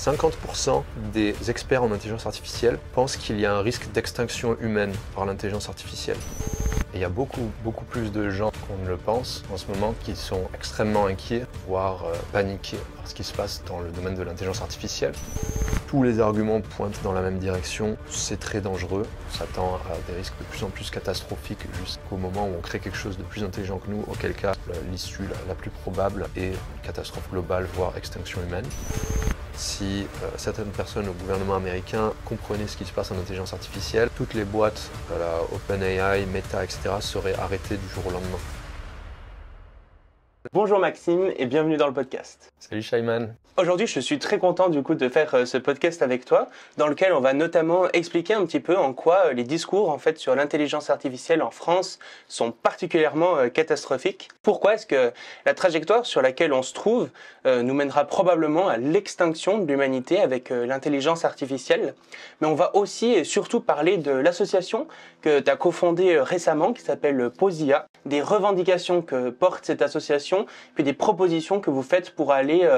50% des experts en intelligence artificielle pensent qu'il y a un risque d'extinction humaine par l'intelligence artificielle. il y a beaucoup, beaucoup plus de gens qu'on ne le pense en ce moment qui sont extrêmement inquiets, voire euh, paniqués par ce qui se passe dans le domaine de l'intelligence artificielle. Tous les arguments pointent dans la même direction, c'est très dangereux, on s'attend à des risques de plus en plus catastrophiques jusqu'au moment où on crée quelque chose de plus intelligent que nous, auquel cas euh, l'issue la, plus probable est catastrophe globale, voire extinction humaine si euh, certaines personnes au gouvernement américain comprenaient ce qui se passe en intelligence artificielle, toutes les boîtes, euh, OpenAI, Meta, etc., seraient arrêtées du jour au lendemain. Bonjour Maxime et bienvenue dans le podcast. Salut Shyman. Aujourd'hui, je suis très content du coup de faire euh, ce podcast avec toi, dans lequel on va notamment expliquer un petit peu en quoi euh, les discours en fait sur l'intelligence artificielle en France sont particulièrement euh, catastrophiques. Pourquoi est-ce que la trajectoire sur laquelle on se trouve nous mènera probablement à l'extinction de l'humanité avec l'intelligence artificielle Mais on va aussi et surtout parler de l'association que tu as cofondée récemment qui s'appelle Posia, des revendications que porte cette association, puis des propositions que vous faites pour aller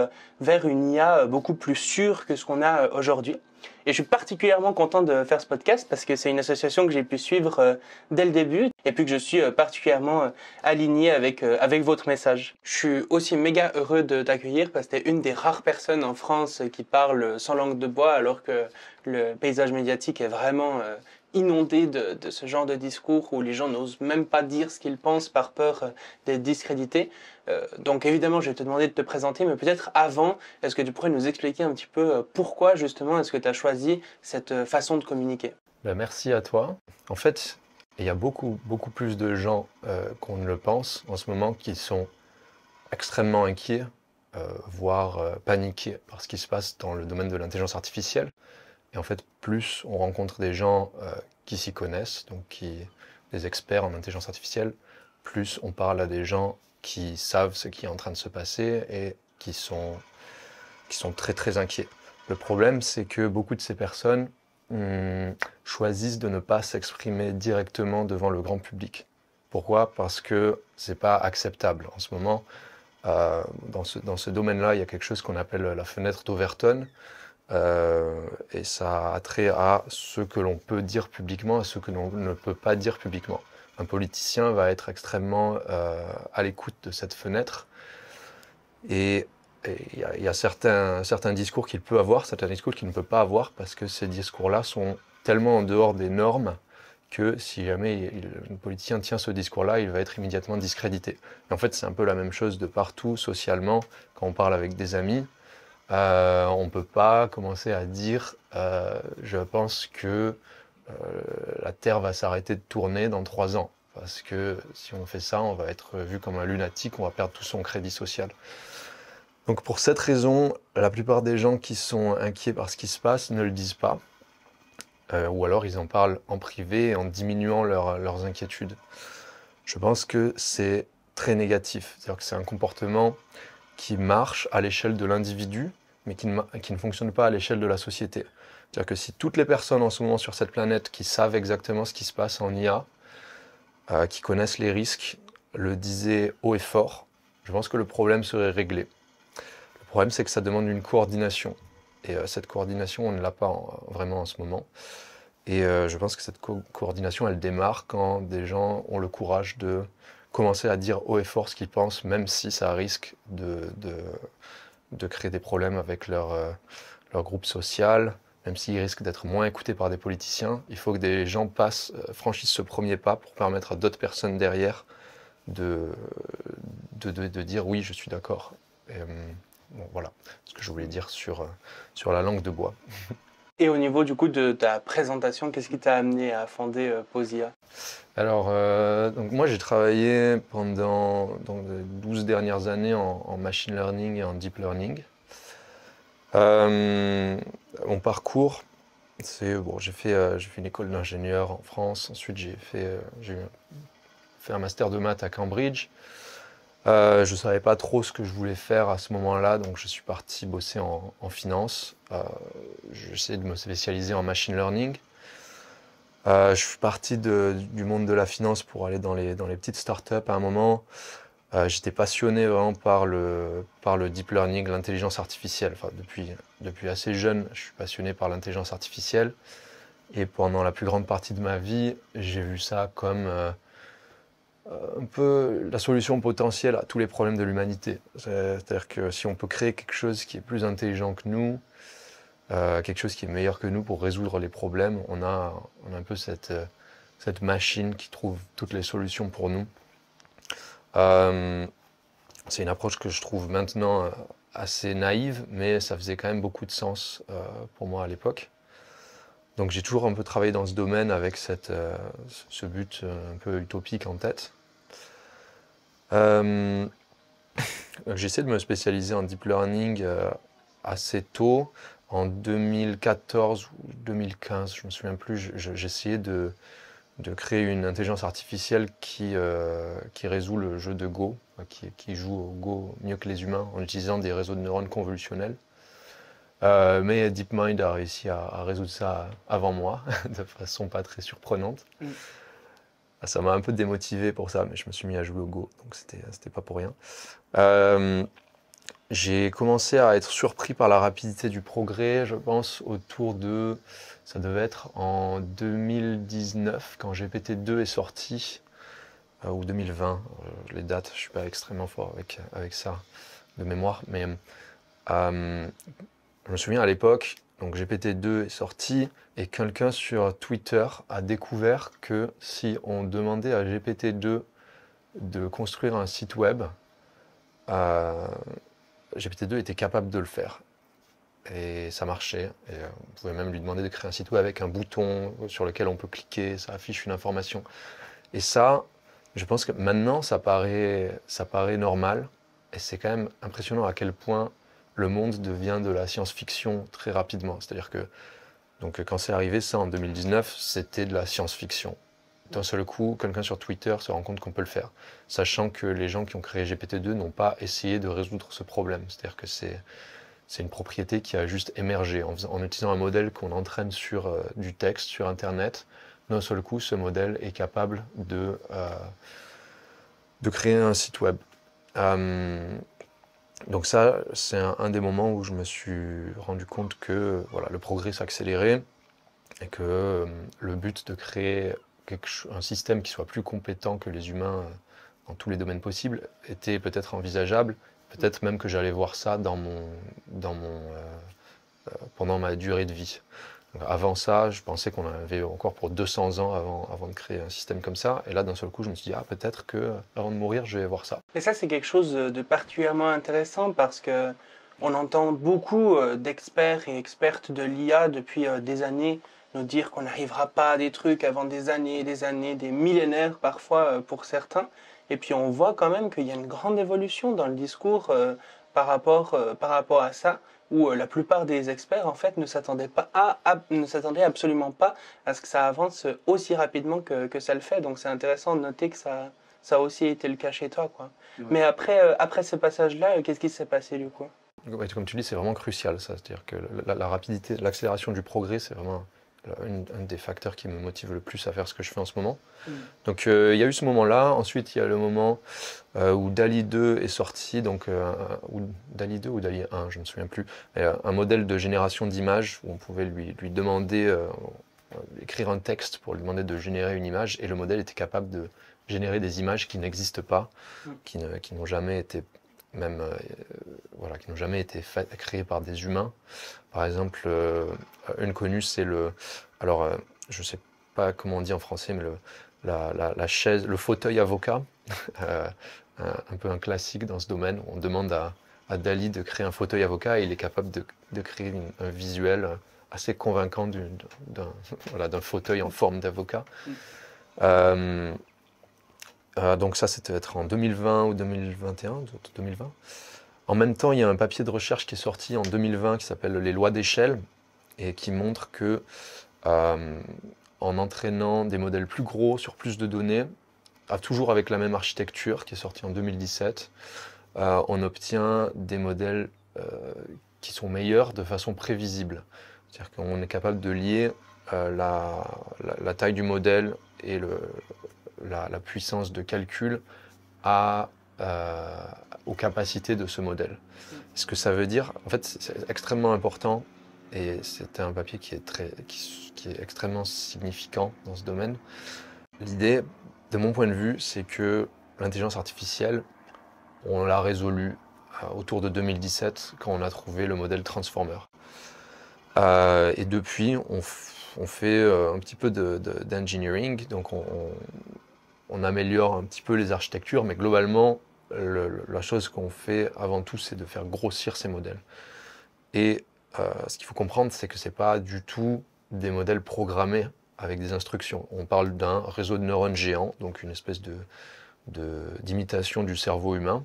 vers une IA euh, beaucoup plus sûre que ce qu'on a euh, aujourd'hui. Et je suis particulièrement content de faire ce podcast parce que c'est une association que j'ai pu suivre euh, dès le début et puis que je suis particulièrement aligné avec, avec votre message. Je suis aussi méga heureux de t'accueillir parce que tu es une des rares personnes en France qui parle sans langue de bois alors que le paysage médiatique est vraiment inondé de, ce genre de discours où les gens n'osent même pas dire ce qu'ils pensent par peur euh, d'être discrédités. Euh, donc évidemment, je vais te demander de te présenter, mais peut-être avant, est-ce que tu pourrais nous expliquer un petit peu euh, pourquoi justement est-ce que tu as choisi cette façon de communiquer ben, Merci à toi. En fait, il y a beaucoup, beaucoup plus de gens qu'on ne le pense en ce moment qui sont extrêmement inquiets, voire paniqués par ce qui se passe dans le domaine de l'intelligence artificielle. Et en fait, plus on rencontre des gens euh, qui s'y connaissent, donc des experts en intelligence artificielle, plus on parle à des gens qui savent ce qui est en train de se passer et qui sont, très très inquiets. Le problème, c'est que beaucoup de ces personnes hmm, choisissent de ne pas s'exprimer directement devant le grand public. Pourquoi Parce que ce n'est pas acceptable. En ce moment, euh, dans ce domaine-là, il y a quelque chose qu'on appelle la fenêtre d'Overton, euh, et ça a trait à ce que l'on peut dire publiquement et ce que l'on ne peut pas dire publiquement. Un politicien va être extrêmement euh, à l'écoute de cette fenêtre et il y, a certains, discours qu'il peut avoir, certains discours qu'il ne peut pas avoir parce que ces discours-là sont tellement en dehors des normes que si jamais un politicien tient ce discours-là, il va être immédiatement discrédité. en fait, c'est un peu la même chose de partout socialement quand on parle avec des amis. Euh, on ne peut pas commencer à dire euh, je pense que euh, la Terre va s'arrêter de tourner dans trois ans. Parce que si on fait ça, on va être vu comme un lunatique, on va perdre tout son crédit social. Donc pour cette raison, la plupart des gens qui sont inquiets par ce qui se passe ne le disent pas. ou alors ils en parlent en privé en diminuant leurs inquiétudes. Je pense que c'est très négatif. dire que c'est un comportement qui marche à l'échelle de l'individu, mais qui ne, qui ne fonctionne pas à l'échelle de la société. C'est-à-dire que si toutes les personnes en ce moment sur cette planète qui savent exactement ce qui se passe en IA, euh, qui connaissent les risques, le disaient haut et fort, je pense que le problème serait réglé. Le problème, c'est que ça demande une coordination. Et euh, cette coordination, on ne l'a pas vraiment en ce moment. Et euh, je pense que cette coordination, elle démarre quand des gens ont le courage de commencer à dire haut et fort ce qu'ils pensent, même si ça risque de, de, créer des problèmes avec leur, euh, leur groupe social, même s'ils risquent d'être moins écoutés par des politiciens. Il faut que des gens passent, euh, franchissent ce premier pas pour permettre à d'autres personnes derrière de, de, dire oui, je suis d'accord. Euh, voilà ce que je voulais dire sur, sur la langue de bois. Et au niveau du coup de ta présentation, qu'est-ce qui t'a amené à fonder euh, Posia Alors, euh, moi j'ai travaillé pendant les 12 dernières années en, machine learning et en deep learning. Euh, mon parcours, c'est bon, j'ai fait, j'ai fait une école d'ingénieur en France, ensuite j'ai fait, j'ai fait un master de maths à Cambridge. Euh, je ne savais pas trop ce que je voulais faire à ce moment-là, donc je suis parti bosser en, finance. Euh, de me spécialiser en machine learning. Euh, je suis parti du monde de la finance pour aller dans les, dans les petites startups à un moment. Euh, j'étais passionné vraiment par le, par le deep learning, l'intelligence artificielle. Enfin, depuis, depuis assez jeune, je suis passionné par l'intelligence artificielle. Et pendant la plus grande partie de ma vie, j'ai vu ça comme euh, un peu la solution potentielle à tous les problèmes de l'humanité. C'est-à-dire que si on peut créer quelque chose qui est plus intelligent que nous, euh, quelque chose qui est meilleur que nous pour résoudre les problèmes, on a, on a un peu cette, euh, machine qui trouve toutes les solutions pour nous. c'est une approche que je trouve maintenant assez naïve, mais ça faisait quand même beaucoup de sens pour moi à l'époque. Donc j'ai toujours un peu travaillé dans ce domaine avec cette, euh, ce but euh, un peu utopique en tête. Euh, essayé de me spécialiser en deep learning euh, assez tôt. En 2014 ou 2015, je ne me souviens plus, j'essayais de, de, créer une intelligence artificielle qui, qui résout le jeu de Go, qui, qui joue au Go mieux que les humains en utilisant des réseaux de neurones convolutionnels. Euh, mais DeepMind a réussi à, résoudre ça avant moi, de façon pas très surprenante. Mm. Ah, ça m'a un peu démotivé pour ça, mais je me suis mis à jouer au Go, donc c'était pas pour rien. Euh, j'ai commencé à être surpris par la rapidité du progrès, je pense, autour de. Ça devait être en 2019, quand GPT-2 est sorti, euh, ou 2020, les dates, je ne suis pas extrêmement fort avec, avec ça de mémoire, mais je me souviens à l'époque, donc GPT-2 est sorti et quelqu'un sur Twitter a découvert que si on demandait à GPT-2 de construire un site web, euh, GPT-2 était capable de le faire. Et ça marchait. Et euh, on pouvait même lui demander de créer un site web avec un bouton sur lequel on peut cliquer, ça affiche une information. Et ça, je pense que maintenant, ça paraît, ça paraît normal. Et c'est quand même impressionnant à quel point le monde devient de la science-fiction très rapidement. C'est-à-dire que donc, quand c'est arrivé, ça en 2019, c'était de la science-fiction. D'un seul coup, quelqu'un sur Twitter se rend compte qu'on peut le faire, sachant que les gens qui ont créé GPT-2 n'ont pas essayé de résoudre ce problème. C'est-à-dire que c'est une propriété qui a juste émergé en, utilisant un modèle qu'on entraîne sur euh, du texte, sur Internet. D'un seul coup, ce modèle est capable de, euh, de créer un site web. Euh, donc ça, c'est un, des moments où je me suis rendu compte que le progrès s'accélérait et que euh, le but de créer un système qui soit plus compétent que les humains euh, dans tous les domaines possibles était peut-être envisageable. Peut-être même que j'allais voir ça euh, pendant ma durée de vie. Avant ça, je pensais qu'on avait encore pour 200 ans avant, avant de créer un système comme ça. Et là, d'un seul coup, je me suis dit, ah, peut-être que avant de mourir, je vais voir ça. Et ça, c'est quelque chose de particulièrement intéressant parce que on entend beaucoup euh, d'experts et expertes de l'IA depuis euh, des années nous dire qu'on n'arrivera pas à des trucs avant des années, des années, des millénaires parfois euh, pour certains. Et puis on voit quand même qu'il y a une grande évolution dans le discours par rapport, euh, par rapport à ça, où euh, la plupart des experts en fait ne s'attendaient pas à, ne s'attendaient absolument pas à ce que ça avance aussi rapidement que, ça le fait. Donc c'est intéressant de noter que ça, ça a aussi été le cas chez toi, quoi. Mais après, euh, après ce passage-là, qu'est-ce qui s'est passé du coup Comme tu dis, c'est vraiment crucial, ça. C'est-à-dire que la rapidité, l'accélération du progrès, c'est vraiment euh, un des facteurs qui me motive le plus à faire ce que je fais en ce moment. Mm. Donc euh, il y a eu ce moment-là. Ensuite, il y a le moment euh, où Dali 2 est sorti, donc Dali 2 ou Dali 1, je ne me souviens plus, un modèle de génération d'images où on pouvait lui, lui demander, écrire un texte pour lui demander de générer une image et le modèle était capable de générer des images qui n'existent pas, mm. qui n'ont jamais été même euh, voilà, qui n'ont jamais été créés par des humains. Par exemple, euh, une connue, c'est le. Alors, euh, je ne sais pas comment on dit en français, mais le, la, chaise, le fauteuil avocat, un, peu un classique dans ce domaine. on demande à, Dali de créer un fauteuil avocat il est capable de, créer un visuel assez convaincant d'un fauteuil en forme d'avocat. Mm. Euh, donc ça, c'était être en 2020 ou 2021, 2020. En même temps, il y a un papier de recherche qui est sorti en 2020 qui s'appelle Les lois d'échelle et qui montre que euh, en entraînant des modèles plus gros sur plus de données, toujours avec la même architecture qui est sortie en 2017, euh, on obtient des modèles qui sont meilleurs de façon prévisible. C'est-à-dire qu'on est capable de lier la, taille du modèle et le, la, puissance de calcul à, euh, aux capacités de ce modèle. Ce que ça veut dire, en fait, c'est extrêmement important et c'était un papier qui est, très, qui, est extrêmement significant dans ce domaine. L'idée, de mon point de vue, c'est que l'intelligence artificielle, on l'a résolue euh, autour de 2017 quand on a trouvé le modèle Transformer. Euh, et depuis, on, fait un petit peu d'engineering, donc on, on améliore un petit peu les architectures, mais globalement, la chose qu'on fait avant tout, c'est de faire grossir ces modèles. Et euh, ce qu'il faut comprendre, c'est que ce n'est pas du tout des modèles programmés avec des instructions. On parle d'un réseau de neurones géants, donc une espèce de, d'imitation du cerveau humain,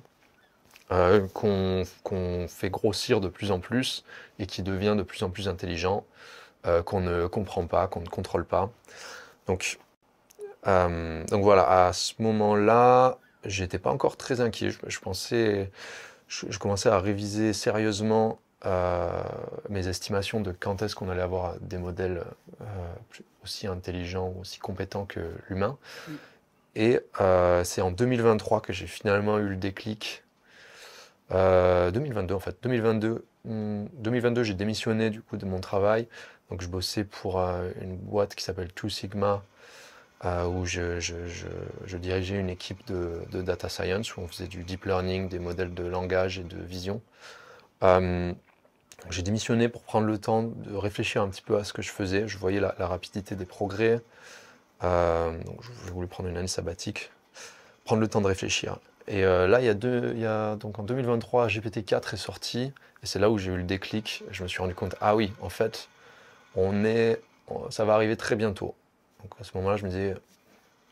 euh, qu'on, fait grossir de plus en plus et qui devient de plus en plus intelligent, euh, qu'on ne comprend pas, qu'on ne contrôle pas. Donc euh, donc voilà, à ce moment-là, j'étais pas encore très inquiet. Je, pensais, je, commençais à réviser sérieusement euh, mes estimations de quand est-ce qu'on allait avoir des modèles euh, aussi intelligents, aussi compétents que l'humain. Mm. Et c'est en 2023 que j'ai finalement eu le déclic. 2022 en fait. 2022, 2022 hmm, j'ai démissionné du coup de mon travail. Donc je bossais pour une boîte qui s'appelle Two Sigma, euh, où je, dirigeais une équipe de, data science, où on faisait du deep learning, des modèles de langage et de vision. Euh, j'ai démissionné pour prendre le temps de réfléchir un petit peu à ce que je faisais. Je voyais la, rapidité des progrès. Euh, je voulais prendre une année sabbatique, prendre le temps de réfléchir. Et là, il il donc en 2023, GPT-4 est sorti, et c'est là où j'ai eu le déclic. Je me suis rendu compte, ah oui, en fait, on est, ça va arriver très bientôt. Donc à ce moment-là, je me disais,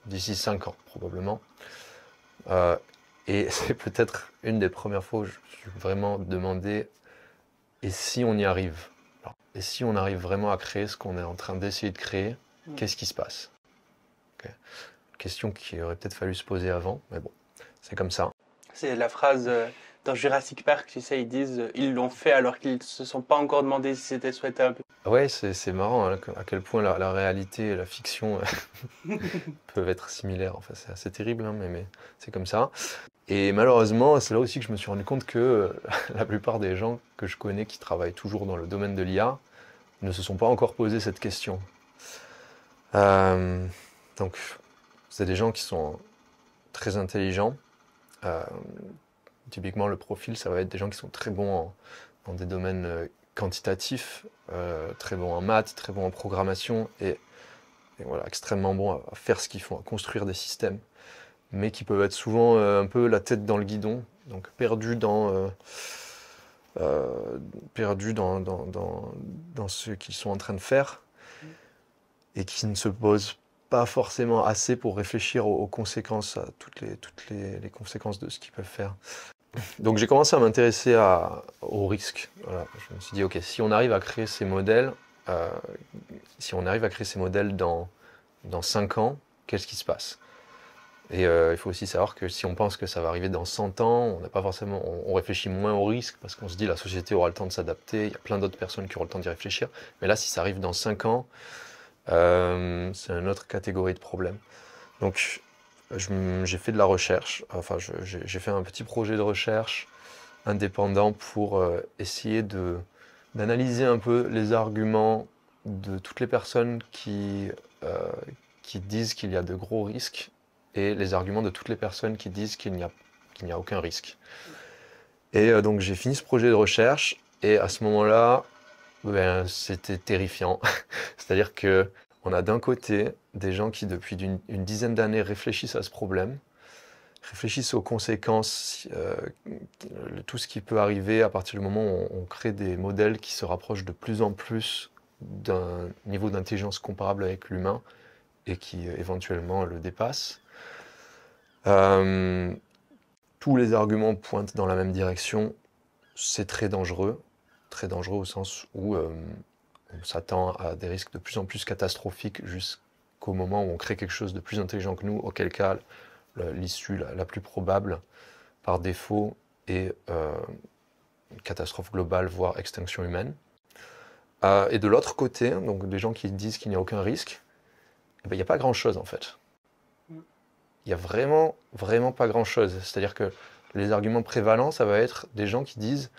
d'ici cinq ans probablement. Euh, et c'est peut-être une des premières fois où je me suis vraiment demandé, et si on y arrive Et si on arrive vraiment à créer ce qu'on est en train d'essayer de créer, qu'est-ce qui se passe Question qui aurait peut-être fallu se poser avant, mais bon, c'est comme ça. C'est la phrase... Euh, dans Jurassic Park, tu ils disent euh, ils l'ont fait alors qu'ils ne se sont pas encore demandé si c'était souhaitable. Ouais, c'est marrant hein, à quel point la, réalité et la fiction euh, peuvent être similaires. Enfin, c'est assez terrible, hein, mais, c'est comme ça. Et malheureusement, c'est là aussi que je me suis rendu compte que euh, la plupart des gens que je connais qui travaillent toujours dans le domaine de l'IA ne se sont pas encore posé cette question. donc, c'est des gens qui sont très intelligents, Typiquement, le profil, ça va être des gens qui sont très bons dans des domaines euh, quantitatifs, euh, très bons en maths, très bons en programmation et, voilà, extrêmement bons à, faire ce qu'ils font, à construire des systèmes, mais qui peuvent être souvent euh, un peu la tête dans le guidon, donc perdus dans, perdu dans, ce qu'ils sont en train de faire et qui ne se posent pas forcément assez pour réfléchir aux, conséquences, à toutes les, toutes les conséquences de ce qu'ils peuvent faire. Donc j'ai commencé à m'intéresser au risque. Je me suis dit, ok, si on arrive à créer ces modèles, euh, si on arrive à créer ces modèles dans, dans 5 ans, qu'est-ce qui se passe Et euh, il faut aussi savoir que si on pense que ça va arriver dans 100 ans, on n'a pas forcément, on, réfléchit moins au risque parce qu'on se dit la société aura le temps de s'adapter, il y a plein d'autres personnes qui auront le temps d'y réfléchir. Mais là, si ça arrive dans 5 ans, euh, c'est une autre catégorie de problèmes. Donc j'ai fait de la recherche, enfin j'ai fait un petit projet de recherche indépendant pour euh, essayer d'analyser un peu les arguments de toutes les personnes euh, qui, disent qu'il y a de gros risques et les arguments de toutes les personnes qui disent qu'il n'y a, aucun risque. Et euh, donc j'ai fini ce projet de recherche et à ce moment-là, ben, c'était terrifiant. C'est-à-dire que on a d'un côté des gens qui, depuis une, dizaine d'années, réfléchissent à ce problème, réfléchissent aux conséquences, euh, tout ce qui peut arriver à partir du moment où on, crée des modèles qui se rapprochent de plus en plus d'un niveau d'intelligence comparable avec l'humain et qui euh, éventuellement le dépasse. Euh, tous les arguments pointent dans la même direction. C'est très dangereux, très dangereux au sens où on s'attend à des risques de plus en plus catastrophiques jusqu'au moment où on crée quelque chose de plus intelligent que nous, auquel cas l'issue la, plus probable par défaut est euh, une catastrophe globale, voire extinction humaine. Euh, et de l'autre côté, donc des gens qui disent qu'il n'y a aucun risque, eh ben, il n'y a pas grand-chose en fait. Il n'y a vraiment, vraiment pas grand-chose. C'est-à-dire que les arguments prévalents, ça va être des gens qui disent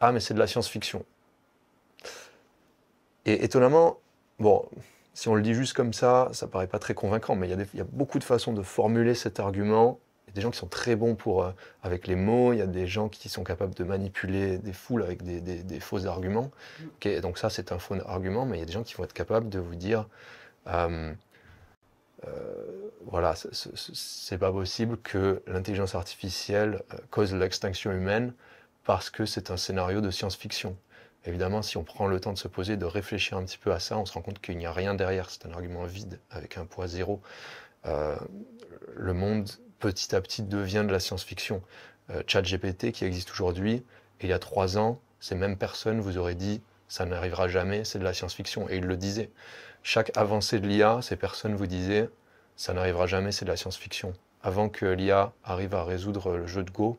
Ah, mais c'est de la science-fiction. Et étonnamment, bon, si on le dit juste comme ça, ça paraît pas très convaincant, mais il y, y, a beaucoup de façons de formuler cet argument. Il y a des gens qui sont très bons pour, euh, avec les mots, il y a des gens qui sont capables de manipuler des foules avec des, des, faux arguments. donc ça, c'est un faux argument, mais il y a des gens qui vont être capables de vous dire, euh, euh, voilà, c'est pas possible que l'intelligence artificielle euh, cause l'extinction humaine parce que c'est un scénario de science-fiction. Évidemment, si on prend le temps de se poser, de réfléchir un petit peu à ça, on se rend compte qu'il n'y a rien derrière. C'est un argument vide avec un poids zéro. Euh, le monde, petit à petit, devient de la science-fiction. Euh, ChatGPT, qui existe aujourd'hui, il y a trois ans, ces mêmes personnes vous auraient dit ça n'arrivera jamais, c'est de la science-fiction. Et ils le disaient. Chaque avancée de l'IA, ces personnes vous disaient ça n'arrivera jamais, c'est de la science-fiction. Avant que l'IA arrive à résoudre le jeu de Go,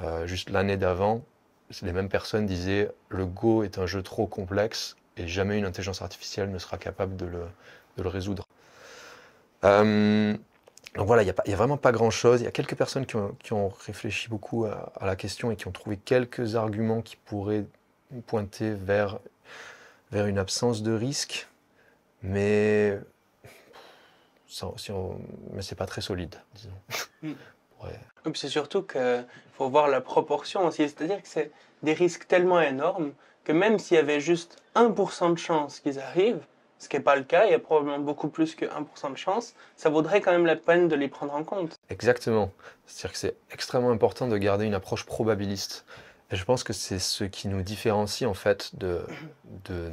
euh, juste l'année d'avant, les mêmes personnes disaient le Go est un jeu trop complexe et jamais une intelligence artificielle ne sera capable de le, résoudre. Euh, donc voilà, il n'y a, vraiment pas grand-chose. Il y a quelques personnes qui ont, réfléchi beaucoup à, la question et qui ont trouvé quelques arguments qui pourraient pointer vers, vers une absence de risque, mais, n'est mais c'est pas très solide, disons. Mm c'est surtout qu'il faut voir la proportion aussi, c'est-à-dire que c'est des risques tellement énormes que même s'il y avait juste 1% de chance qu'ils arrivent, ce qui n'est pas le cas, il y a probablement beaucoup plus que 1% de chance, ça vaudrait quand même la peine de les prendre en compte. Exactement. C'est-à-dire que c'est extrêmement important de garder une approche probabiliste. Et je pense que c'est ce qui nous différencie en fait de, de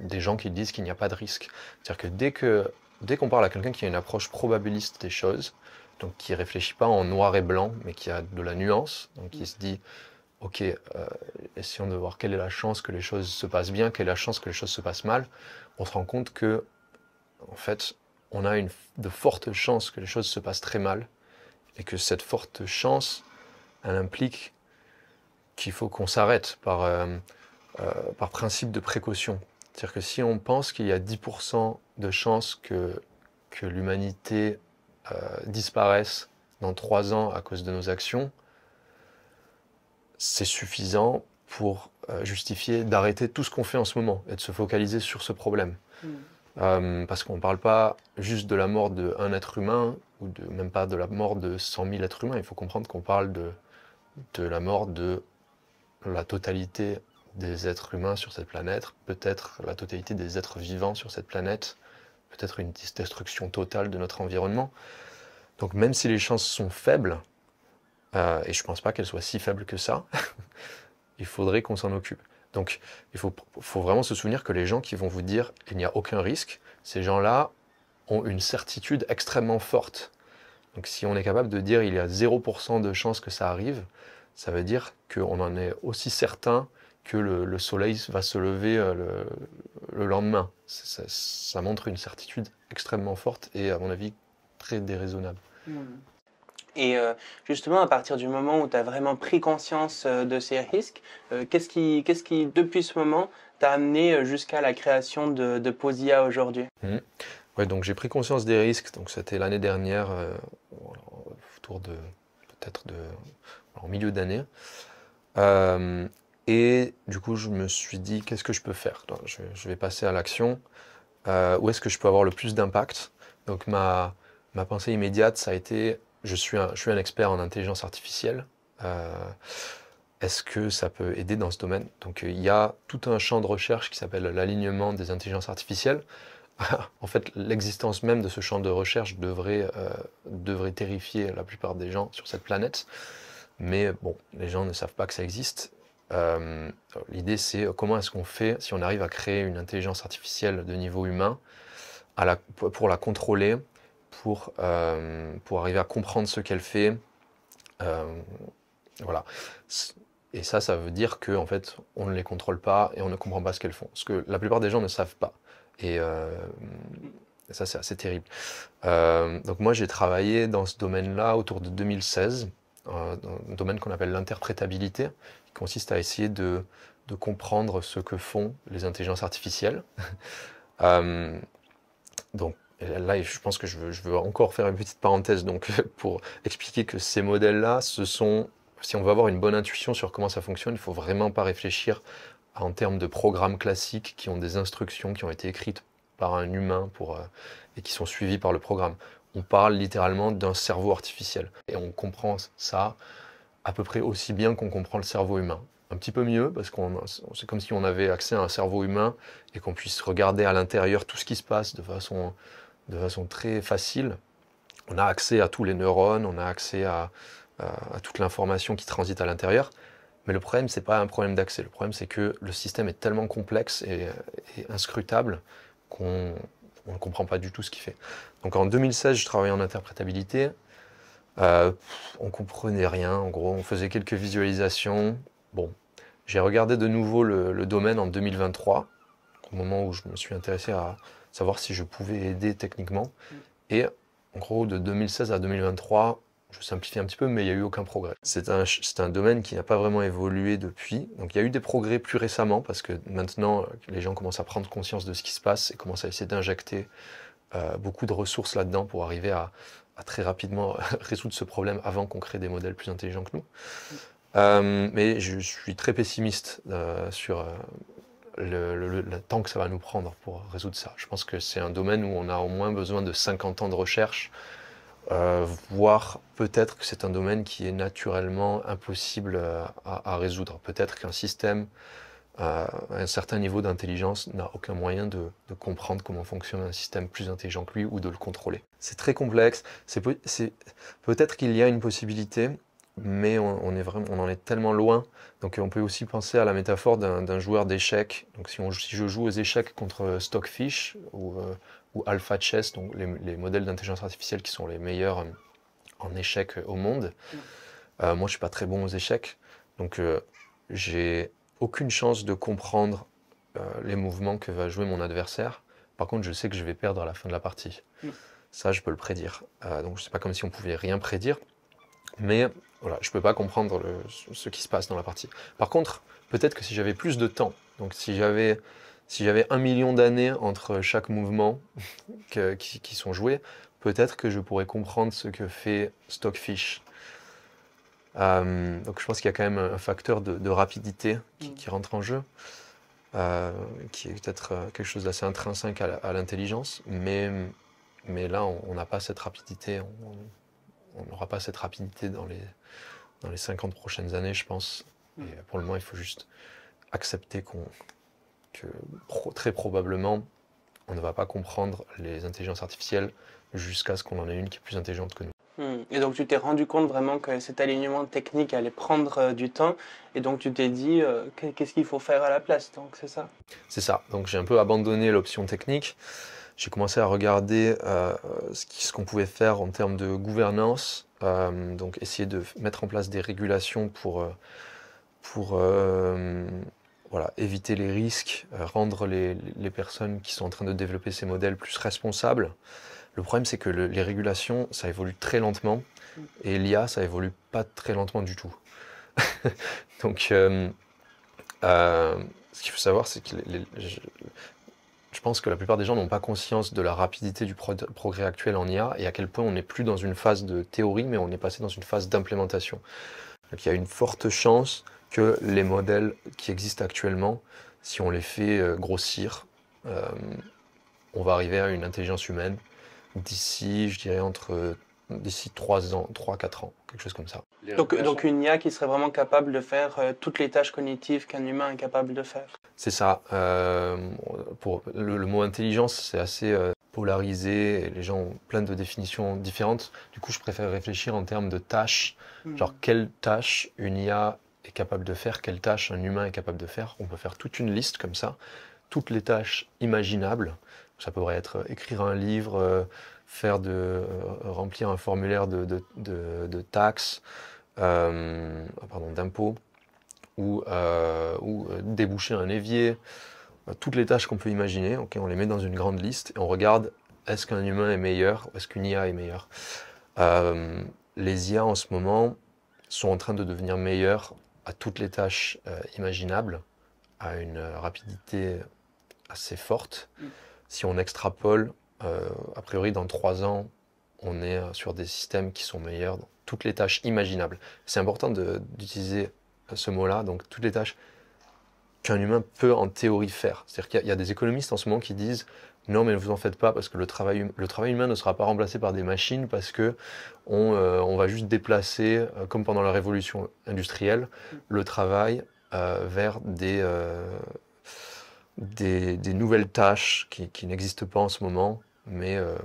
des gens qui disent qu'il n'y a pas de risque. C'est-à-dire que dès que dès qu'on parle à quelqu'un qui a une approche probabiliste des choses, donc qui réfléchit pas en noir et blanc, mais qui a de la nuance, donc qui se dit ok, euh, essayons de voir quelle est la chance que les choses se passent bien, quelle est la chance que les choses se passent mal, on se rend compte que, en fait, on a une, de fortes chances que les choses se passent très mal, et que cette forte chance, elle implique qu'il faut qu'on s'arrête par, euh, euh, par principe de précaution. C'est-à-dire que si on pense qu'il y a 10% de chances que, que l'humanité euh, disparaissent dans trois ans à cause de nos actions, c'est suffisant pour euh, justifier d'arrêter tout ce qu'on fait en ce moment et de se focaliser sur ce problème. Mm. Euh, parce qu'on ne parle pas juste de la mort d'un être humain, ou même pas de la mort de 100 000 êtres humains. Il faut comprendre qu'on parle de la mort de la totalité des êtres humains sur cette planète, peut-être la totalité des êtres vivants sur cette planète peut-être une destruction totale de notre environnement. Donc même si les chances sont faibles, euh, et je ne pense pas qu'elles soient si faibles que ça, il faudrait qu'on s'en occupe. Donc il faut, faut, vraiment se souvenir que les gens qui vont vous dire qu'il n'y a aucun risque, ces gens-là ont une certitude extrêmement forte. Donc si on est capable de dire il y a 0% de chances que ça arrive, ça veut dire qu'on en est aussi certain que le, soleil va se lever euh, le, lendemain. Ça, montre une certitude extrêmement forte et, à mon avis, très déraisonnable. Hmm. Et euh, justement, à partir du moment où tu as vraiment pris conscience euh, de ces risques, qu'est-ce qui, qu'est-ce qui, depuis ce moment, t'a amené jusqu'à la création de, Posia aujourd'hui hmm. Oui, donc j'ai pris conscience des risques. Donc c'était l'année dernière, autour de peut-être de en milieu d'année. Et du coup, je me suis dit, qu'est-ce que je peux faire je, vais passer à l'action. Euh, où est-ce que je peux avoir le plus d'impact Donc ma, pensée immédiate, ça a été, je suis un, je suis un expert en intelligence artificielle. Euh, est-ce que ça peut aider dans ce domaine Donc il y a tout un champ de recherche qui s'appelle l'alignement des intelligences artificielles. en fait, l'existence même de ce champ de recherche euh, devrait terrifier la plupart des gens sur cette planète. Mais bon, les gens ne savent pas que ça existe. Euh, l'idée, c'est euh, comment est-ce qu'on fait si on arrive à créer une intelligence artificielle de niveau humain pour la contrôler, pour, euh, pour arriver à comprendre ce qu'elle fait. voilà. Et ça, ça veut dire qu'en en fait, on ne les contrôle pas et on ne comprend pas ce qu'elles font. Ce que la plupart des gens ne savent pas. Et, ça, c'est assez terrible. donc moi, j'ai travaillé dans ce domaine-là autour de 2016 un domaine qu'on appelle l'interprétabilité, consiste à essayer de, comprendre ce que font les intelligences artificielles. Euh, donc là, je pense que je veux, encore faire une petite parenthèse donc, pour expliquer que ces modèles-là, ce sont, si on veut avoir une bonne intuition sur comment ça fonctionne, il ne faut vraiment pas réfléchir en termes de programmes classiques qui ont des instructions qui ont été écrites par un humain pour, euh, et qui sont suivies par le programme. On parle littéralement d'un cerveau artificiel et on comprend ça à peu près aussi bien qu'on comprend le cerveau humain. Un petit peu mieux, parce que c'est comme si on avait accès à un cerveau humain et qu'on puisse regarder à l'intérieur tout ce qui se passe de façon, de façon très facile. On a accès à tous les neurones, on a accès à, toute l'information qui transite à l'intérieur. Mais le problème, ce n'est pas un problème d'accès. Le problème, c'est que le système est tellement complexe et, inscrutable qu'on ne comprend pas du tout ce qu'il fait. Donc en 2016, je travaillais en interprétabilité euh, on comprenait rien, en gros. On faisait quelques visualisations. Bon, j'ai regardé de nouveau le, domaine en 2023, au moment où je me suis intéressé à savoir si je pouvais aider techniquement. Et en gros, de 2016 à 2023, je simplifie un petit peu, mais il n'y a eu aucun progrès. C'est un, domaine qui n'a pas vraiment évolué depuis. Donc il y a eu des progrès plus récemment, parce que maintenant, euh, les gens commencent à prendre conscience de ce qui se passe et commencent à essayer d'injecter euh, beaucoup de ressources là-dedans pour arriver à, très rapidement résoudre ce problème avant qu'on crée des modèles plus intelligents que nous. Mm. Euh, mais je suis très pessimiste euh, sur euh, le, temps que ça va nous prendre pour résoudre ça. Je pense que c'est un domaine où on a au moins besoin de 50 ans de recherche, voire peut-être que c'est un domaine qui est naturellement impossible à, à résoudre. Peut-être qu'un système un certain niveau d'intelligence n'a aucun moyen de, comprendre comment fonctionne un système plus intelligent que lui ou de le contrôler. C'est très complexe, peut-être qu'il y a une possibilité, mais on, est vraiment, on en est tellement loin. Donc on peut aussi penser à la métaphore d'un joueur d'échecs. Donc si, on, je joue aux échecs contre Stockfish ou, euh, ou Alpha Chess, donc les, modèles d'intelligence artificielle qui sont les meilleurs euh, en échecs au monde, euh, moi je suis pas très bon aux échecs. Donc j'ai aucune chance de comprendre euh, les mouvements que va jouer mon adversaire. Par contre, je sais que je vais perdre à la fin de la partie. Mm. Ça, je peux le prédire. Euh, donc, c'est pas comme si on pouvait rien prédire. Mais voilà, je peux pas comprendre ce qui se passe dans la partie. Par contre, peut-être que si j'avais plus de temps, donc si j'avais si j'avais un million d'années entre chaque mouvement qui, sont joués, peut-être que je pourrais comprendre ce que fait Stockfish euh, donc je pense qu'il y a quand même un facteur de, rapidité mm. qui, rentre en jeu, euh, qui est peut-être euh, quelque chose d'assez intrinsèque à l'intelligence, mais, mais là on n'a pas cette rapidité, on n'aura pas cette rapidité dans les, dans les 50 prochaines années, je pense. Mm. pour le moment, il faut juste accepter qu'on que très probablement on ne va pas comprendre les intelligences artificielles jusqu'à ce qu'on en ait une qui est plus intelligente que nous. Et donc tu t'es rendu compte vraiment que cet alignement technique allait prendre euh, du temps et donc tu t'es dit euh, qu'est-ce qu'il faut faire à la place donc c'est ça C'est ça. Donc j'ai un peu abandonné l'option technique. J'ai commencé à regarder euh, ce qu'on pouvait faire en termes de gouvernance, donc essayer de mettre en place des régulations pour, éviter les risques, rendre les personnes qui sont en train de développer ces modèles plus responsables. Le problème, c'est que les régulations, ça évolue très lentement, mm. et l'IA, ça évolue pas très lentement du tout. Donc, euh, euh, ce qu'il faut savoir, c'est que je, pense que la plupart des gens n'ont pas conscience de la rapidité du progrès actuel en IA et à quel point on n'est plus dans une phase de théorie, mais on est passé dans une phase d'implémentation. Donc, il y a une forte chance que les modèles qui existent actuellement, si on les fait euh, grossir, on va arriver à une intelligence humaine d'ici, je dirais, entre d'ici 3 ans, 3-4 ans, quelque chose comme ça. Donc, donc, une IA qui serait vraiment capable de faire euh, toutes les tâches cognitives qu'un humain est capable de faire. C'est ça. Euh, pour le, mot intelligence, c'est assez euh, polarisé. les gens ont plein de définitions différentes. Du coup, je préfère réfléchir en termes de tâches. Hmm. Genre, quelles tâches une IA est capable de faire, quelles tâches un humain est capable de faire. On peut faire toute une liste comme ça, toutes les tâches imaginables ça pourrait être euh, écrire un livre, euh, faire de, euh, remplir un formulaire de, taxes, ah, pardon, d'impôts, ou, ou, déboucher un évier. Toutes les tâches qu'on peut imaginer, on les met dans une grande liste et on regarde est-ce qu'un humain est meilleur ou est-ce qu'une IA est meilleure. les IA en ce moment sont en train de devenir meilleurs à toutes les tâches imaginables, à une rapidité assez forte. Mm. Si on extrapole, euh, a priori, dans trois ans, on est euh, sur des systèmes qui sont meilleurs dans toutes les tâches imaginables. C'est important d'utiliser euh, ce mot-là, donc toutes les tâches qu'un humain peut en théorie faire. C'est-à-dire qu'il y, a des économistes en ce moment qui disent non mais ne vous en faites pas parce que hum, le travail, humain ne sera pas remplacé par des machines parce que on, va juste déplacer, comme pendant la révolution industrielle, le travail vers des, des, nouvelles tâches qui, n'existent pas en ce moment, mais, euh,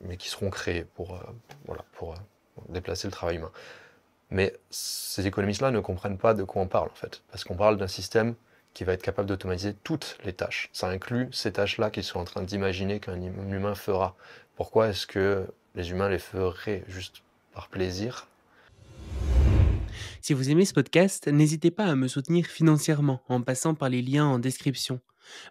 mais qui seront créées pour, euh, pour euh, déplacer le travail humain. Mais ces économistes-là ne comprennent pas de quoi on parle, en fait, parce qu'on parle d'un système qui va être capable d'automatiser toutes les tâches. Ça inclut ces tâches-là qu'ils sont en train d'imaginer qu'un hum-, humain fera. Pourquoi est-ce que les humains les feraient juste par plaisir si vous aimez ce podcast, n'hésitez pas à me soutenir financièrement en passant par les liens en description.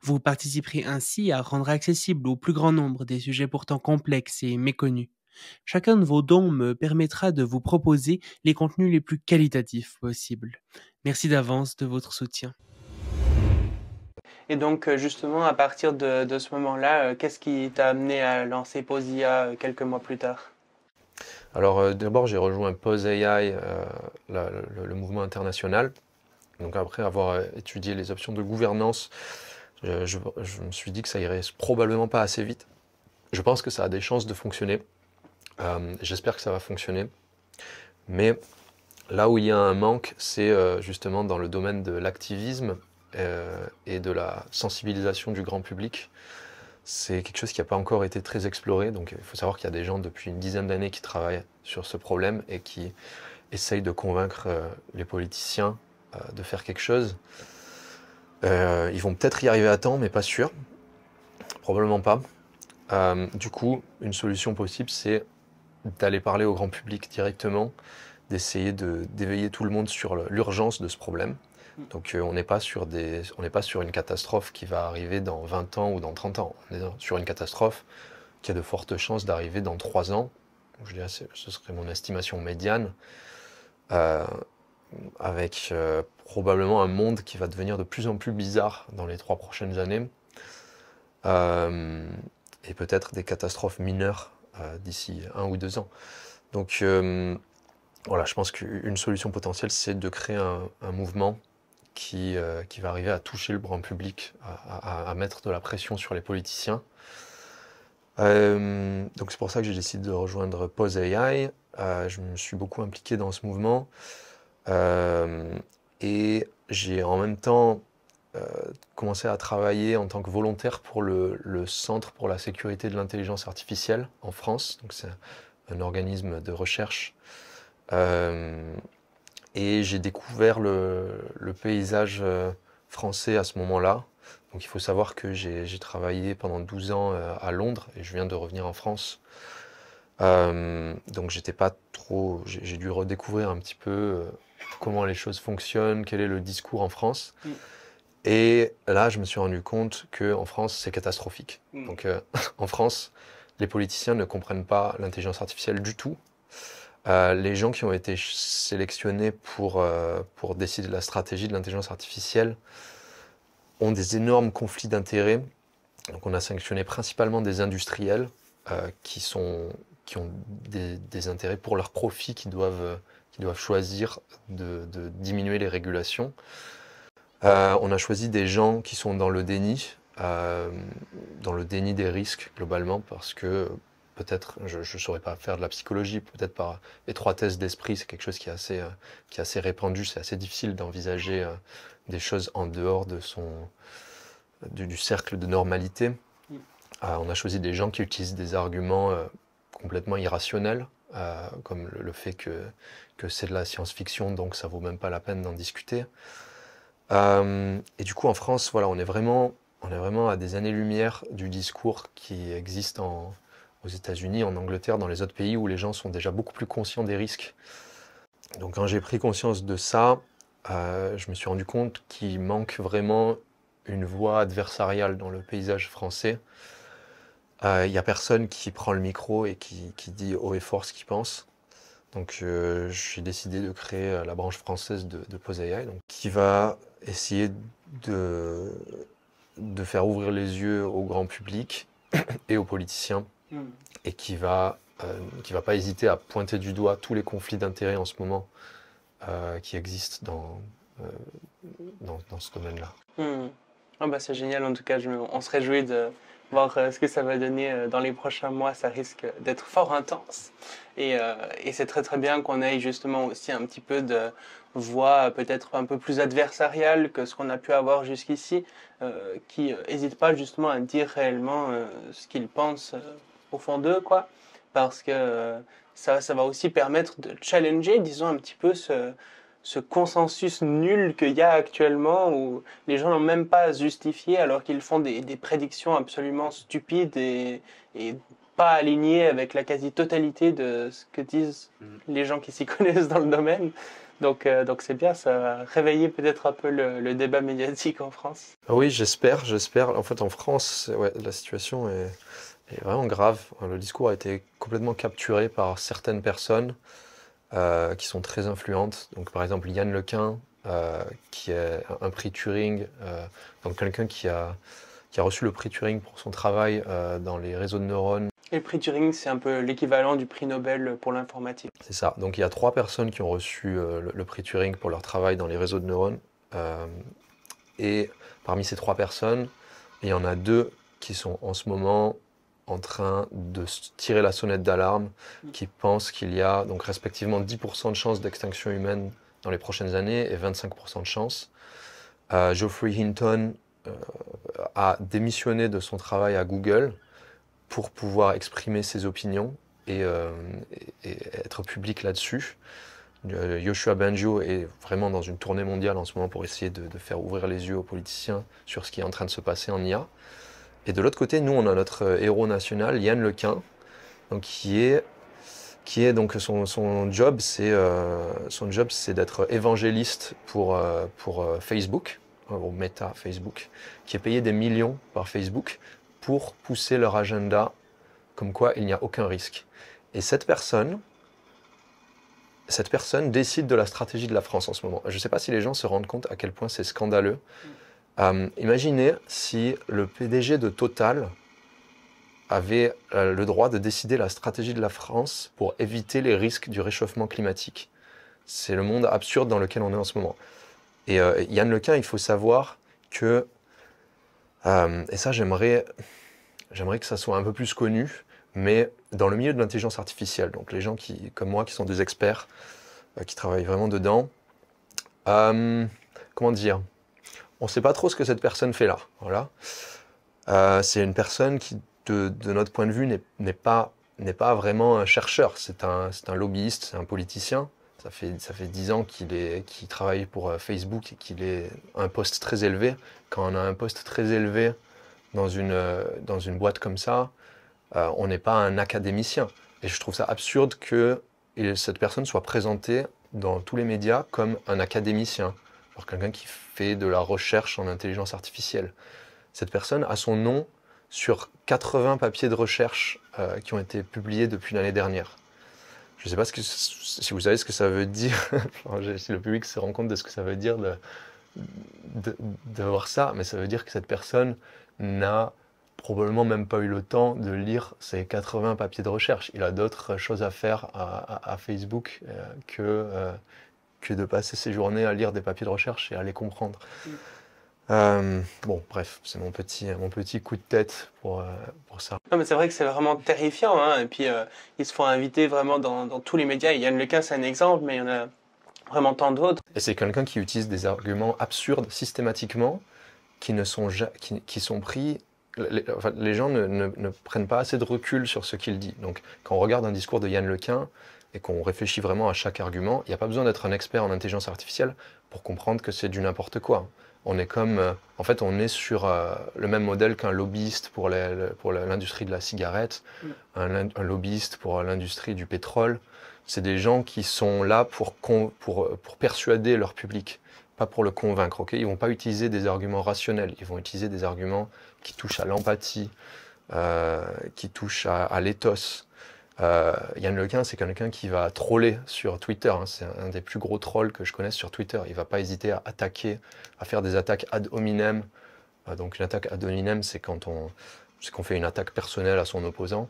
Vous participerez ainsi à rendre accessible au plus grand nombre des sujets pourtant complexes et méconnus. Chacun de vos dons me permettra de vous proposer les contenus les plus qualitatifs possibles. Merci d'avance de votre soutien. Et donc euh, justement, à partir de, ce moment-là, euh, qu'est-ce qui t'a amené à lancer Posia euh, quelques mois plus tard alors euh, d'abord, j'ai rejoint Pose AI, euh, le, mouvement international. Donc après avoir euh, étudié les options de gouvernance, je, me suis dit que ça irait probablement pas assez vite. Je pense que ça a des chances de fonctionner. J'espère que ça va fonctionner. Mais là où il y a un manque, c'est justement dans le domaine de l'activisme et de la sensibilisation du grand public. C'est quelque chose qui n'a pas encore été très exploré. Donc il faut savoir qu'il y a des gens depuis une dizaine d'années qui travaillent sur ce problème et qui essayent de convaincre euh, les politiciens euh, de faire quelque chose. Euh, ils vont peut-être y arriver à temps, mais pas sûr. Probablement pas. du coup, une solution possible, c'est d'aller parler au grand public directement, d'essayer d'éveiller tout le monde sur l'urgence de ce problème. Donc euh, on n'est pas, sur une catastrophe qui va arriver dans 20 ans ou dans 30 ans. On est sur une catastrophe qui a de fortes chances d'arriver dans 3 ans. Je ce serait mon estimation médiane. Euh, avec euh, probablement un monde qui va devenir de plus en plus bizarre dans les trois prochaines années, et peut-être des catastrophes mineures d'ici un ou deux ans. Donc voilà, je pense qu'une solution potentielle, c'est de créer un mouvement qui, euh, qui va arriver à toucher le grand public, à, mettre de la pression sur les politiciens. Euh, donc c'est pour ça que j'ai décidé de rejoindre POSE AI. Euh, je me suis beaucoup impliqué dans ce mouvement et j'ai en même temps commencé à travailler en tant que volontaire pour le, le Centre pour la sécurité de l'intelligence artificielle en France. Donc c'est un organisme de recherche et j'ai découvert le, paysage euh, français à ce moment-là. Donc il faut savoir que j'ai travaillé pendant 12 ans euh, à Londres et je viens de revenir en France. Euh, donc j'étais pas trop. J'ai dû redécouvrir un petit peu comment les choses fonctionnent, quel est le discours en France. Mm. Et là, je me suis rendu compte que en France, c'est catastrophique. Mm. Donc en France, les politiciens ne comprennent pas l'intelligence artificielle du tout. Euh, les gens qui ont été sélectionnés pour, euh, pour décider de la stratégie de l'intelligence artificielle ont des énormes conflits d'intérêts. Donc on a sanctionné principalement des industriels euh, qui, sont, qui ont des, intérêts pour leur profit, qui doivent, qui doivent choisir de, de diminuer les régulations. on a choisi des gens qui sont dans le déni, dans le déni des risques globalement, parce que peut-être, je ne saurais pas faire de la psychologie, peut-être par étroitesse d'esprit, c'est quelque chose qui est assez, euh, qui assez répandu, c'est assez difficile d'envisager euh, des choses en dehors de son, du, cercle de normalité. Mm. Euh, on a choisi des gens qui utilisent des arguments complètement irrationnels, comme le, fait que, que c'est de la science-fiction, donc ça vaut même pas la peine d'en discuter. et du coup, en France, voilà, on est vraiment, on est vraiment à des années-lumière du discours qui existe en, aux États-Unis, en Angleterre, dans les autres pays où les gens sont déjà beaucoup plus conscients des risques. Donc quand j'ai pris conscience de ça, euh, je me suis rendu compte qu'il manque vraiment une voix adversariale dans le paysage français. Il euh, n'y a personne qui prend le micro et qui, dit haut et fort ce qu'il pense. Donc euh, j'ai décidé de créer la branche française de, de donc, qui va essayer de, de faire ouvrir les yeux au grand public et aux politiciens Mm. et qui va euh, qui va pas hésiter à pointer du doigt tous les conflits d'intérêts en ce moment euh, qui existent euh, dans, dans, ce domaine-là. Mm. Ah bah c'est génial, en tout cas, je, on se réjouit de voir ce que ça va donner dans les prochains mois. Ça risque d'être fort intense. Et, et c'est très très bien qu'on ait justement aussi un petit peu de voix peut-être un peu plus adversariale que ce qu'on a pu avoir jusqu'ici, qui n'hésite pas justement à dire réellement ce qu'ils pensent fond d'eux, quoi. Parce que euh, ça, ça va aussi permettre de challenger, disons, un petit peu ce, ce consensus nul qu'il y a actuellement où les gens n'ont même pas à justifier alors qu'ils font des, prédictions absolument stupides et, pas alignées avec la quasi-totalité de ce que disent mm. les gens qui s'y connaissent dans le domaine. Donc, euh, donc c'est bien, ça va réveiller peut-être un peu le, le, débat médiatique en France. Oui, j'espère, j'espère. En fait, en France, ouais, la situation est est vraiment grave. Hein, le discours a été complètement capturé par certaines personnes euh, qui sont très influentes. Donc, par exemple, Yann Lequin, euh, qui est un prix Turing, euh, donc quelqu'un qui a, qui a reçu le prix Turing pour son travail dans les réseaux de neurones. Et le prix Turing, c'est un peu l'équivalent du prix Nobel pour l'informatique. C'est ça. Donc, il y a trois personnes qui ont reçu le, prix Turing pour leur travail dans les réseaux de neurones. et parmi ces trois personnes, il y en a deux qui sont en ce moment en train de tirer la sonnette d'alarme, mm. qui pense qu'il y a donc respectivement 10% de chances d'extinction humaine dans les prochaines années et 25% de chances. Euh, Geoffrey Hinton euh, a démissionné de son travail à Google pour pouvoir exprimer ses opinions et, euh, être public là-dessus. Yoshua benjo est vraiment dans une tournée mondiale en ce moment pour essayer de, faire ouvrir les yeux aux politiciens sur ce qui est en train de se passer en IA. Et de l'autre côté, nous, on a notre euh, héros national, Yann Lequin, donc, qui est qui est donc son, son job, c'est euh, son job, c'est d'être évangéliste pour euh, pour Facebook, ou Meta Facebook, qui est payé des millions par Facebook pour pousser leur agenda, comme quoi il n'y a aucun risque. Et cette personne, cette personne décide de la stratégie de la France en ce moment. Je ne sais pas si les gens se rendent compte à quel point c'est scandaleux. Euh, imaginez si le PDG de Total avait euh, le droit de décider la stratégie de la France pour éviter les risques du réchauffement climatique. C'est le monde absurde dans lequel on est en ce moment. Et euh, Yann Lequin, il faut savoir que, et ça j'aimerais, j'aimerais que ça soit un peu plus connu, mais dans le milieu de l'intelligence artificielle, donc les gens qui, comme moi qui sont des experts, qui travaillent vraiment dedans, comment dire on ne sait pas trop ce que cette personne fait là. Voilà. Euh, c'est une personne qui, de, notre point de vue, n'est pas, vraiment un chercheur. C'est un, lobbyiste, c'est un politicien. Ça fait, ça 10 ans qu'il travaille pour euh, Facebook et qu'il est un poste très élevé. Quand on a un poste très élevé dans une, euh, boîte comme ça, on n'est pas un académicien. Et je trouve ça absurde que cette personne soit présentée dans tous les médias comme un académicien quelqu'un qui fait de la recherche en intelligence artificielle. Cette personne a son nom sur 80 papiers de recherche euh, qui ont été publiés depuis l'année dernière. Je ne sais pas ce que, si vous savez ce que ça veut dire, si le public se rend compte de ce que ça veut dire de, de, voir ça, mais ça veut dire que cette personne n'a probablement même pas eu le temps de lire ces 80 papiers de recherche. Il a d'autres choses à faire à, Facebook euh, que euh, que de passer ses journées à lire des papiers de recherche et à les comprendre. Mm. Euh, bon, bref, c'est mon petit, mon petit coup de tête pour, euh, pour ça. Non, mais c'est vrai que c'est vraiment terrifiant. Hein. Et puis, euh, ils se font inviter vraiment dans, dans tous les médias. Yann Lequin, c'est un exemple, mais il y en a vraiment tant d'autres. Et c'est quelqu'un qui utilise des arguments absurdes systématiquement qui, ne sont, qui, sont pris les, enfin, les, gens ne, ne, ne, prennent pas assez de recul sur ce qu'il dit. Donc, quand on regarde un discours de Yann Lequin, et qu'on réfléchit vraiment à chaque argument, il n'y a pas besoin d'être un expert en intelligence artificielle pour comprendre que c'est du n'importe quoi. On est comme, euh, en fait, on est sur euh, le même modèle qu'un lobbyiste pour l'industrie de la cigarette, mm. un, lobbyiste pour euh, l'industrie du pétrole. C'est des gens qui sont là pour, pour, persuader leur public, pas pour le convaincre. Ok, ils vont pas utiliser des arguments rationnels, ils vont utiliser des arguments qui touchent à l'empathie, qui touchent à, à l'éthos, euh, Yann Lequin, c'est quelqu'un qui va troller sur Twitter. Hein. C'est un des plus gros trolls que je connaisse sur Twitter. Il ne va pas hésiter à attaquer, à faire des attaques ad hominem. Euh, donc une attaque ad hominem, c'est quand on, qu'on fait une attaque personnelle à son opposant.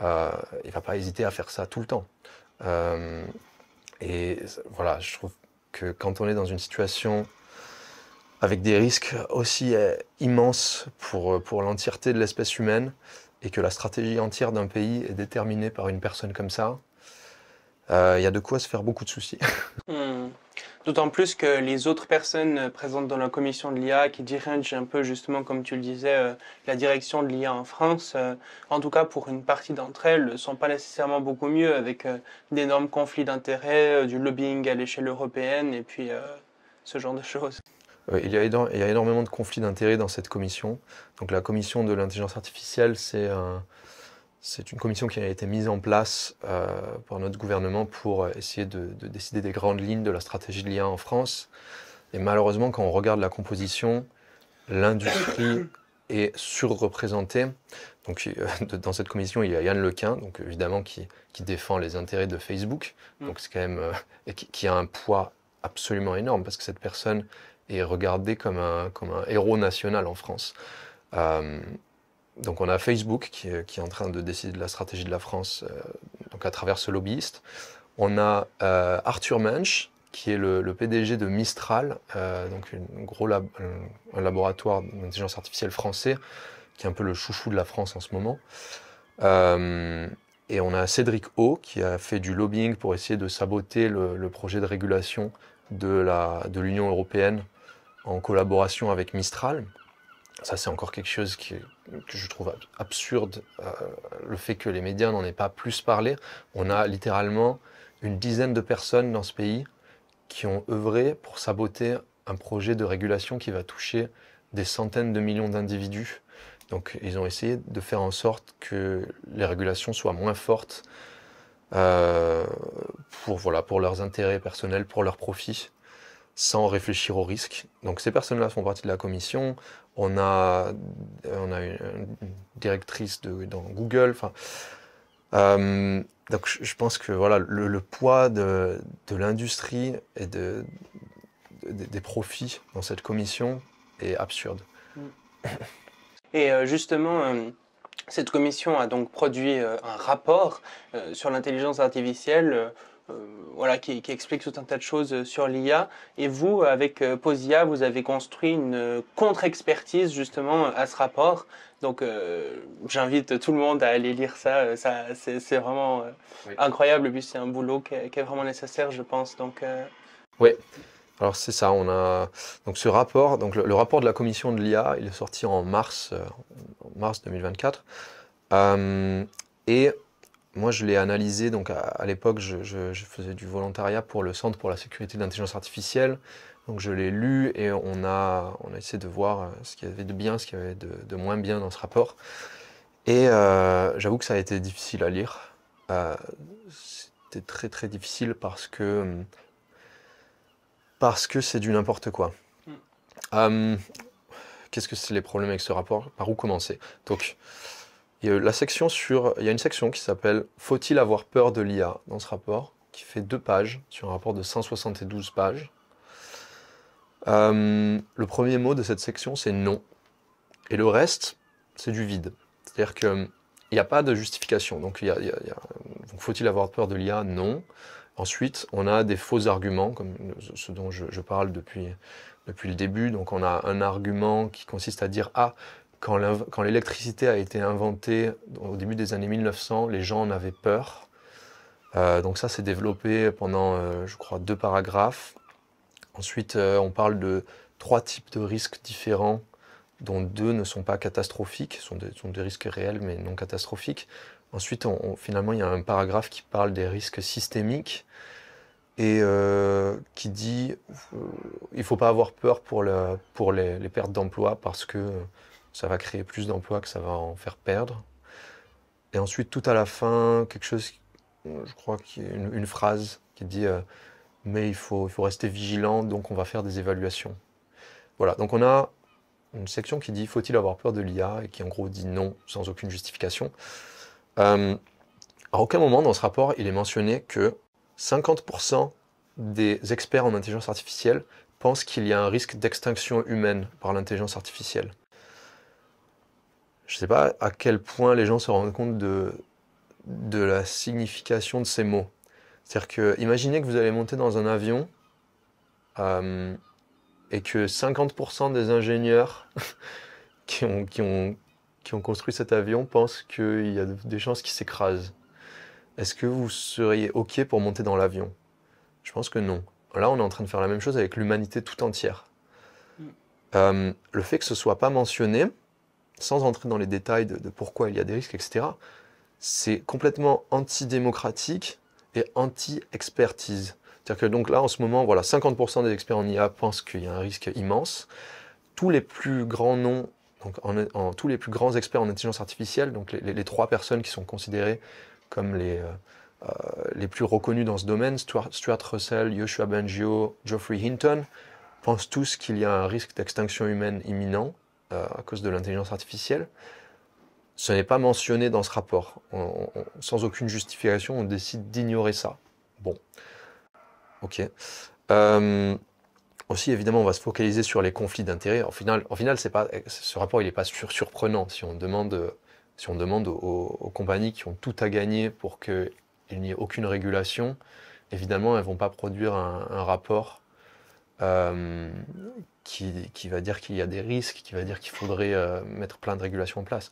Il euh, il va pas hésiter à faire ça tout le temps. et voilà, je trouve que quand on est dans une situation avec des risques aussi euh, immenses pour, euh, pour l'entièreté de l'espèce humaine, et que la stratégie entière d'un pays est déterminée par une personne comme ça, euh, il y a de quoi se faire beaucoup de soucis. Hmm. D'autant plus que les autres personnes présentes dans la commission de l'IA qui dirigent un peu justement, comme tu le disais, la direction de l'IA en France, en tout cas pour une partie d'entre elles, ne sont pas nécessairement beaucoup mieux avec d'énormes conflits d'intérêts, du lobbying à l'échelle européenne et puis ce genre de choses. Euh, il, y a énormément de conflits d'intérêts dans cette commission. Donc la commission de l'intelligence artificielle, c'est une commission qui a été mise en place euh, par notre gouvernement pour euh, essayer de, décider des grandes lignes de la stratégie de l'IA en France. Et malheureusement, quand on regarde la composition, l'industrie est surreprésentée. Donc, dans cette commission, il y a Yann Lequin, donc évidemment qui, défend les intérêts de Facebook, mm. donc c'est quand même et qui, a un poids absolument énorme parce que cette personne et regardé comme un, comme un héros national en France. Euh, donc on a Facebook qui, est en train de décider de la stratégie de la France euh, donc à travers ce lobbyiste. On a euh, Arthur Mensch qui est le, PDG de Mistral, donc une, gros un, laboratoire d'intelligence artificielle français qui est un peu le chouchou de la France en ce moment. et on a Cédric O qui a fait du lobbying pour essayer de saboter le, projet de régulation de l'Union de européenne en collaboration avec Mistral. Ça, c'est encore quelque chose qui, que je trouve absurde, euh, le fait que les médias n'en aient pas plus parlé. On a littéralement une dizaine de personnes dans ce pays qui ont œuvré pour saboter un projet de régulation qui va toucher des centaines de millions d'individus. Donc ils ont essayé de faire en sorte que les régulations soient moins fortes euh, pour, voilà, pour leurs intérêts personnels, pour leurs profits sans réfléchir au risque. Donc ces personnes-là font partie de la commission. On a, euh, on a une, directrice de, dans Google. Enfin, euh, donc je, pense que voilà le, poids de, l'industrie et des profits dans cette commission est absurde. Mm. Et euh, justement, cette commission a donc produit un rapport sur l'intelligence artificielle euh, voilà, qui, explique tout un tas de choses euh, sur l'IA. Et vous, avec euh, Posia, vous avez construit une contre-expertise justement à ce rapport. Donc, j'invite tout le monde à aller lire ça. ça c'est vraiment incroyable. puis, c'est un boulot qui est, vraiment nécessaire, je pense. Donc, Oui. Alors c'est ça, on a donc ce rapport, donc le, rapport de la commission de l'IA, il est sorti en mars, mars 2024, et moi, je l'ai analysé. Donc, à, l'époque, je, faisais du volontariat pour le Centre pour la sécurité de l'intelligence artificielle. Donc, je l'ai lu et on a, on a essayé de voir euh, ce qu'il y avait de bien, ce qu'il y avait de, moins bien dans ce rapport. Et euh, j'avoue que ça a été difficile à lire. Euh, c'était très, très difficile parce que hum, parce que c'est du n'importe quoi. Hmm. Hum, qu'est-ce que c'est les problèmes avec ce rapport Par où commencer Donc, il y a, la section sur, il une section qui s'appelle Faut-il avoir peur de l'IA dans ce rapport, qui fait deux pages, sur un rapport de 172 pages. Euh, le premier mot de cette section, c'est non. Et le reste, c'est du vide. C'est-à-dire qu'il n'y a pas de justification. Donc, faut-il avoir peur de l'IA Non. Ensuite, on a des faux arguments, comme ce dont je, parle depuis le début. Donc, on a un argument qui consiste à dire Ah, quand l'électricité a été inventée au début des années 1900, les gens en avaient peur. Euh, donc ça s'est développé pendant, euh, je crois, deux paragraphes. Ensuite, euh, on parle de trois types de risques différents, dont deux ne sont pas catastrophiques, sont des, sont des risques réels mais non catastrophiques. Ensuite, finalement, il y a un paragraphe qui parle des risques systémiques et qui dit il ne faut pas avoir peur pour, pour les, les, pertes d'emploi parce que ça va créer plus d'emplois que ça va en faire perdre. Et ensuite, tout à la fin, quelque chose, je crois qu'il y a une, phrase qui dit euh, Mais il faut, il faut rester vigilant, donc on va faire des évaluations. Voilà, donc on a une section qui dit Faut-il avoir peur de l'IA et qui en gros dit non, sans aucune justification. Euh, à aucun moment dans ce rapport, il est mentionné que 50% des experts en intelligence artificielle pensent qu'il y a un risque d'extinction humaine par l'intelligence artificielle je ne sais pas à quel point les gens se rendent compte de, de la signification de ces mots. C'est-à-dire que, imaginez que vous allez monter dans un avion euh, et que 50% des ingénieurs qui, ont, qui, ont, construit cet avion pensent qu'il y a des chances qu'il s'écrase. Est-ce que vous seriez OK pour monter dans l'avion Je pense que non. Là, on est en train de faire la même chose avec l'humanité tout entière. Mm. Euh, le fait que ce soit pas mentionné, sans entrer dans les détails de, pourquoi il y a des risques, etc., c'est complètement antidémocratique et anti-expertise. C'est-à-dire que donc là, en ce moment, voilà, 50% des experts en IA pensent qu'il y a un risque immense. Tous les plus grands noms, donc tous les plus grands experts en intelligence artificielle, donc les, trois personnes qui sont considérées comme les, euh, euh, les plus reconnus dans ce domaine, Stuart, Russell, Yoshua Bengio, Geoffrey Hinton, pensent tous qu'il y a un risque d'extinction humaine imminent euh, à cause de l'intelligence artificielle, ce n'est pas mentionné dans ce rapport. sans aucune justification, on décide d'ignorer ça. Bon. Ok. Euh, aussi, évidemment, on va se focaliser sur les conflits d'intérêts. Au final, au final pas, ce rapport, il n'est pas surprenant. Si on demande, si on demande aux, compagnies qui ont tout à gagner pour qu'il n'y ait aucune régulation, évidemment, elles ne vont pas produire un, rapport euh, qui, va dire qu'il y a des risques, qui va dire qu'il faudrait euh, mettre plein de régulations en place.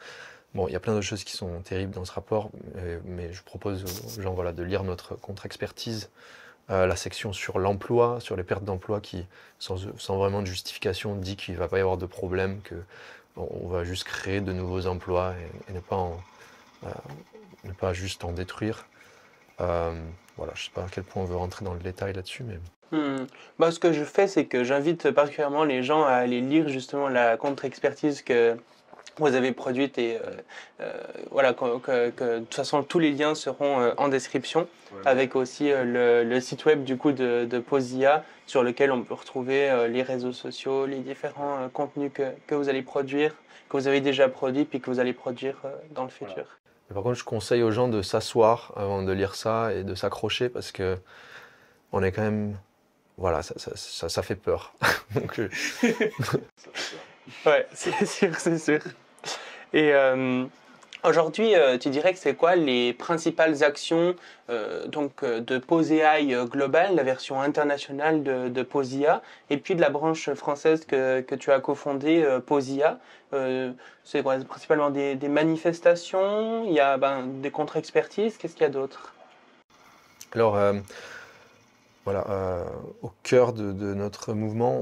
Bon, il y a plein de choses qui sont terribles dans ce rapport, euh, mais, je propose aux gens voilà, de lire notre contre-expertise, euh, la section sur l'emploi, sur les pertes d'emploi, qui, sans, vraiment de justification, dit qu'il ne va pas y avoir de problème, que on va juste créer de nouveaux emplois et, ne, pas pas juste en détruire. voilà, je ne sais pas à quel point on veut rentrer dans le détail là-dessus, mais Hmm. ce que je fais, c'est que j'invite particulièrement les gens à aller lire justement la contre-expertise que vous avez produite et euh, euh, voilà que, de toute façon tous les liens seront euh, en description avec aussi le, site web du coup de, Posia sur lequel on peut retrouver les réseaux sociaux, les différents contenus que, que, vous allez produire, que vous avez déjà produit puis que vous allez produire dans le futur. Par contre, je conseille aux gens de s'asseoir avant de lire ça et de s'accrocher parce que on est quand même voilà, ça, ça, fait peur. Donc, euh, ouais, c'est sûr, c'est sûr. Et euh, aujourd'hui, euh, tu dirais que c'est quoi les principales actions donc, de POSEAI Global, la version internationale de, de, POSIA, et puis de la branche française que, tu as cofondée, POSIA C'est principalement des, manifestations, il y a ben, des contre-expertises, qu'est-ce qu'il y a d'autre Alors, voilà, euh, au cœur de, notre mouvement,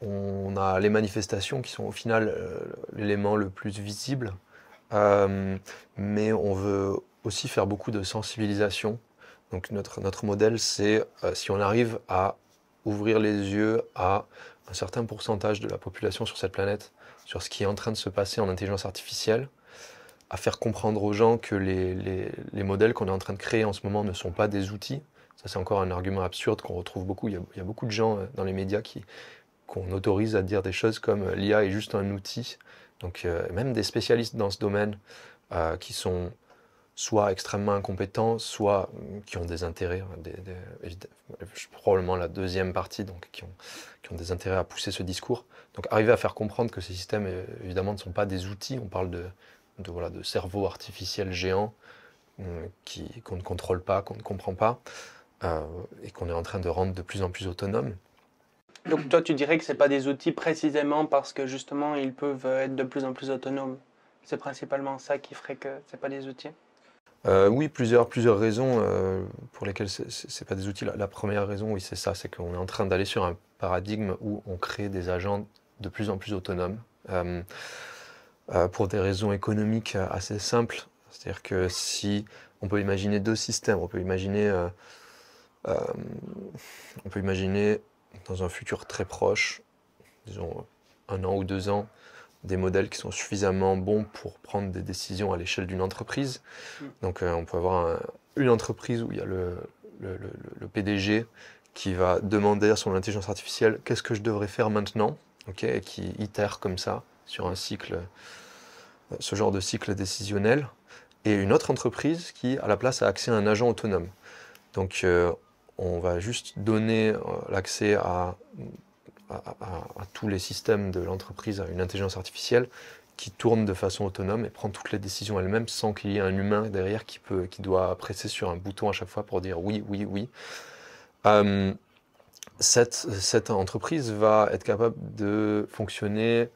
on, a les manifestations qui sont au final euh, l'élément le plus visible, euh, mais on veut aussi faire beaucoup de sensibilisation. Donc notre, notre modèle, c'est si on arrive à ouvrir les yeux à un certain pourcentage de la population sur cette planète, sur ce qui est en train de se passer en intelligence artificielle, à faire comprendre aux gens que les, les, modèles qu'on est en train de créer en ce moment ne sont pas des outils. Ça, c'est encore un argument absurde qu'on retrouve beaucoup. Il y, a, beaucoup de gens euh, dans les médias qui qu'on autorise à dire des choses comme euh, l'IA est juste un outil. Donc, euh, même des spécialistes dans ce domaine qui sont soit extrêmement incompétents, soit qui ont des intérêts, hein, probablement la deuxième partie, donc qui ont, qui ont, des intérêts à pousser ce discours. Donc arriver à faire comprendre que ces systèmes, évidemment, ne sont pas des outils, on parle de, de, voilà, de cerveau artificiel géant euh, qui, qu'on ne contrôle pas, qu'on ne comprend pas, euh, et qu'on est en train de rendre de plus en plus autonome. Donc toi, tu dirais que ce pas des outils précisément parce que justement, ils peuvent être de plus en plus autonomes. C'est principalement ça qui ferait que ce pas des outils euh, Oui, plusieurs, plusieurs raisons pour lesquelles ce n'est pas des outils. La, la première raison, oui, c'est ça, c'est qu'on est en train d'aller sur un paradigme où on crée des agents de plus en plus autonomes. Euh, pour des raisons économiques euh, assez simples. C'est-à-dire que si on peut imaginer deux systèmes, on peut imaginer, euh, on peut imaginer dans un futur très proche, disons un an ou deux ans, des modèles qui sont suffisamment bons pour prendre des décisions à l'échelle d'une entreprise. Mm. Donc on peut avoir une entreprise où il y a le, PDG qui va demander à son intelligence artificielle qu'est-ce que je devrais faire maintenant, et qui itère comme ça sur un cycle, euh, ce genre de cycle décisionnel, et une autre entreprise qui, à la place, a accès à un agent autonome. Donc, euh, on va juste donner euh, l'accès à, tous les systèmes de l'entreprise à une intelligence artificielle qui tourne de façon autonome et prend toutes les décisions elle-même sans qu'il y ait un humain derrière qui, peut, qui doit presser sur un bouton à chaque fois pour dire oui, oui, oui. cette, entreprise va être capable de fonctionner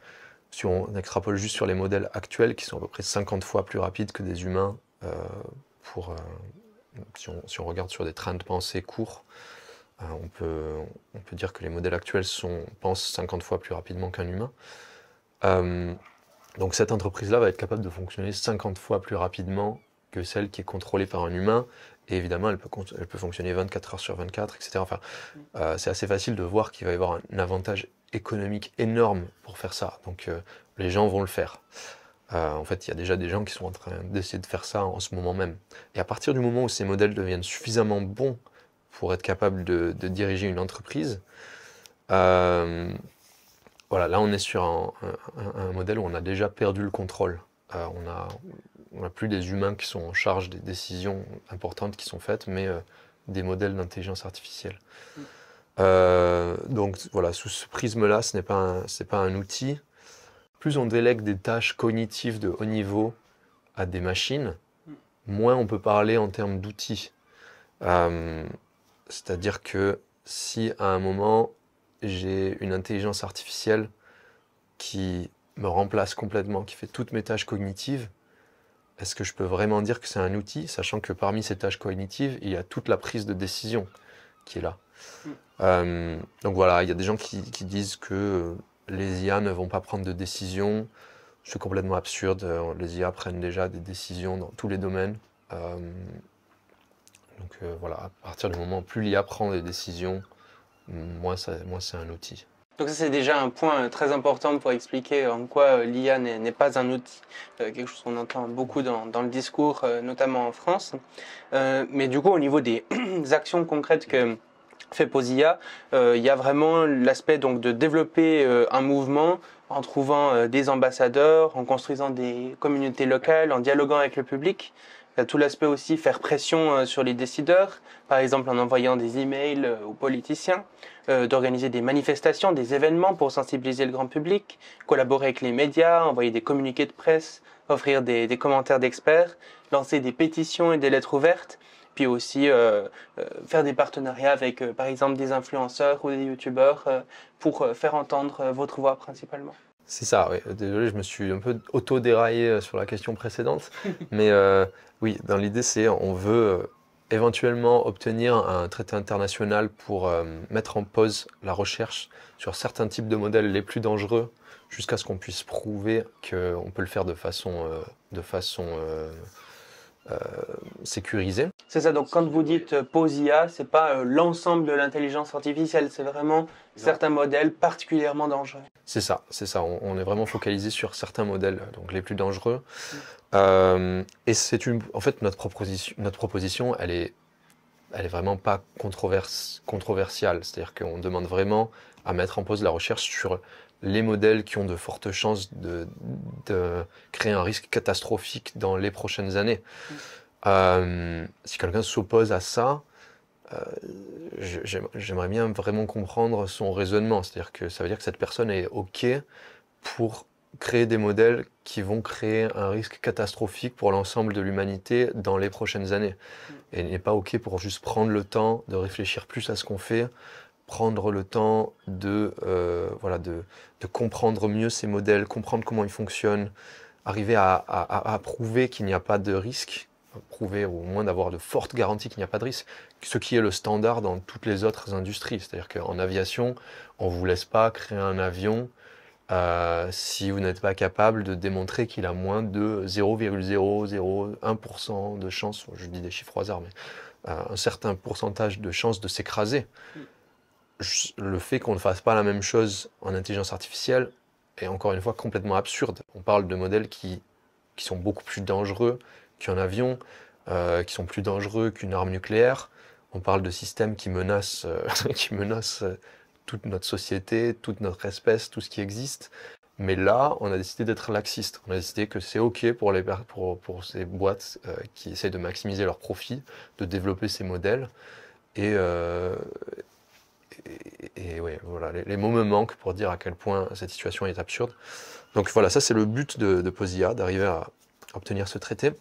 si on extrapole juste sur les modèles actuels, qui sont à peu près 50 fois plus rapides que des humains, euh, pour, euh, si, on, regarde sur des trains de pensée courts, euh, on, peut, on peut dire que les modèles actuels sont, pensent 50 fois plus rapidement qu'un humain. donc cette entreprise-là va être capable de fonctionner 50 fois plus rapidement que celle qui est contrôlée par un humain. Et évidemment, elle peut, elle peut fonctionner 24 heures sur 24, etc. Enfin, c'est assez facile de voir qu'il va y avoir un avantage économique énorme pour faire ça. Donc euh, les gens vont le faire. Euh, en fait, il y a déjà des gens qui sont en train d'essayer de faire ça en ce moment même. Et à partir du moment où ces modèles deviennent suffisamment bons pour être capables de, diriger une entreprise, euh, voilà, là on est sur un, modèle où on a déjà perdu le contrôle. on n'a a plus des humains qui sont en charge des décisions importantes qui sont faites, mais des modèles d'intelligence artificielle. Mm. Euh, donc voilà, sous ce prisme-là, ce n'est pas, un, pas un outil. Plus on délègue des tâches cognitives de haut niveau à des machines, moins on peut parler en termes d'outils. Euh, c'est-à-dire que si à un moment j'ai une intelligence artificielle qui me remplace complètement, qui fait toutes mes tâches cognitives, est-ce que je peux vraiment dire que c'est un outil, sachant que parmi ces tâches cognitives, il y a toute la prise de décision qui est là. Euh, donc voilà, il y a des gens qui, disent que euh, les IA ne vont pas prendre de décisions. C'est complètement absurde. Euh, les IA prennent déjà des décisions dans tous les domaines. donc voilà, à partir du moment où plus l'IA prend des décisions, moins, c'est un outil. Donc ça c'est déjà un point très important pour expliquer en quoi l'IA n'est pas un outil, quelque chose qu'on entend beaucoup dans, le discours, notamment en France. mais du coup au niveau des actions concrètes que, fait Posia, euh, il y a vraiment l'aspect donc de développer euh, un mouvement en trouvant euh, des ambassadeurs, en construisant des communautés locales, en dialoguant avec le public. Il y a tout l'aspect aussi faire pression sur les décideurs, par exemple en envoyant des emails aux politiciens, d'organiser des manifestations, des événements pour sensibiliser le grand public, collaborer avec les médias, envoyer des communiqués de presse, offrir des commentaires d'experts, lancer des pétitions et des lettres ouvertes puis aussi euh, euh, faire des partenariats avec, euh, par exemple, des influenceurs ou des youtubeurs pour faire entendre votre voix principalement. C'est ça, oui. Désolé, je me suis un peu auto-déraillé sur la question précédente. mais oui, dans l'idée, c'est on veut éventuellement obtenir un traité international pour mettre en pause la recherche sur certains types de modèles les plus dangereux jusqu'à ce qu'on puisse prouver qu'on peut le faire de façon, de façon euh, sécurisé. C'est ça, donc quand vous dites euh, POSIA, c'est pas euh, l'ensemble de l'intelligence artificielle, c'est vraiment certains modèles particulièrement dangereux. C'est ça, c'est ça, on, est vraiment focalisé sur certains modèles, donc les plus dangereux. Mm. et c'est une, en fait, notre proposition, notre proposition, elle est, elle est vraiment pas controverse, controversiale. C'est-à-dire qu'on demande vraiment à mettre en pause la recherche sur les modèles qui ont de fortes chances de, créer un risque catastrophique dans les prochaines années. Mm. Euh, si quelqu'un s'oppose à ça, euh, j'aimerais bien vraiment comprendre son raisonnement. C'est-à-dire que ça veut dire que cette personne est OK pour créer des modèles qui vont créer un risque catastrophique pour l'ensemble de l'humanité dans les prochaines années. Mm. Et n'est pas OK pour juste prendre le temps de réfléchir plus à ce qu'on fait, prendre le temps de, euh, voilà, de, de, comprendre mieux ces modèles, comprendre comment ils fonctionnent, arriver à, à, prouver qu'il n'y a pas de risque, prouver ou au moins d'avoir de fortes garanties qu'il n'y a pas de risque, ce qui est le standard dans toutes les autres industries. C'est-à-dire qu'en aviation, on ne vous laisse pas créer un avion euh, si vous n'êtes pas capable de démontrer qu'il a moins de 0,001% de chance, je dis des chiffres au mais euh, un certain pourcentage de chance de s'écraser. Mm le fait qu'on ne fasse pas la même chose en intelligence artificielle est encore une fois complètement absurde. On parle de modèles qui, qui sont beaucoup plus dangereux qu'un avion, euh, qui sont plus dangereux qu'une arme nucléaire. On parle de systèmes qui menacent, euh, qui menacent euh, toute notre société, toute notre espèce, tout ce qui existe. Mais là, on a décidé d'être laxiste. On a décidé que c'est OK pour, les, pour, pour ces boîtes qui essaient de maximiser leurs profits, de développer ces modèles. Et, et, voilà, les, mots me manquent pour dire à quel point cette situation est absurde. Donc voilà, ça c'est le but de, Posia, d'arriver à obtenir ce traité.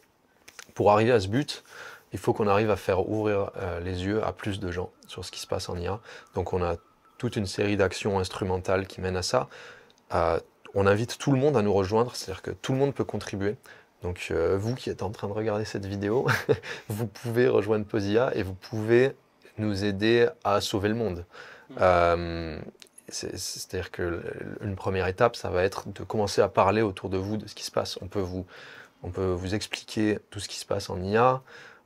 Pour arriver à ce but, il faut qu'on arrive à faire ouvrir euh, les yeux à plus de gens sur ce qui se passe en IA. Donc on a toute une série d'actions instrumentales qui mènent à ça. Euh, on invite tout le monde à nous rejoindre, c'est-à-dire que tout le monde peut contribuer. Donc euh, vous qui êtes en train de regarder cette vidéo, vous pouvez rejoindre Posia et vous pouvez nous aider à sauver le monde. Euh, c'est-à-dire qu'une première étape, ça va être de commencer à parler autour de vous de ce qui se passe. On peut vous, on peut vous expliquer tout ce qui se passe en IA.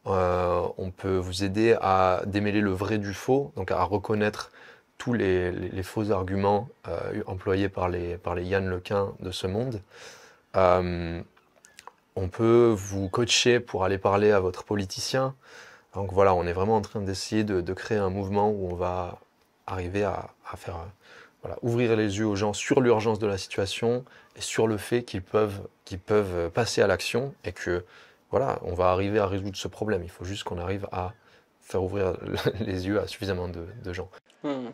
Euh, on peut vous aider à démêler le vrai du faux, donc à reconnaître tous les, faux arguments euh, employés par les, par les Yann Lequin de ce monde. on peut vous coacher pour aller parler à votre politicien. Donc voilà, on est vraiment en train d'essayer de créer un mouvement où on va arriver à, faire euh, ouvrir les yeux aux gens sur l'urgence de la situation et sur le fait qu'ils peuvent, peuvent euh, passer à l'action et que voilà, on va arriver à résoudre ce problème. Il faut juste qu'on arrive à faire ouvrir les yeux à suffisamment de, gens. Mmh.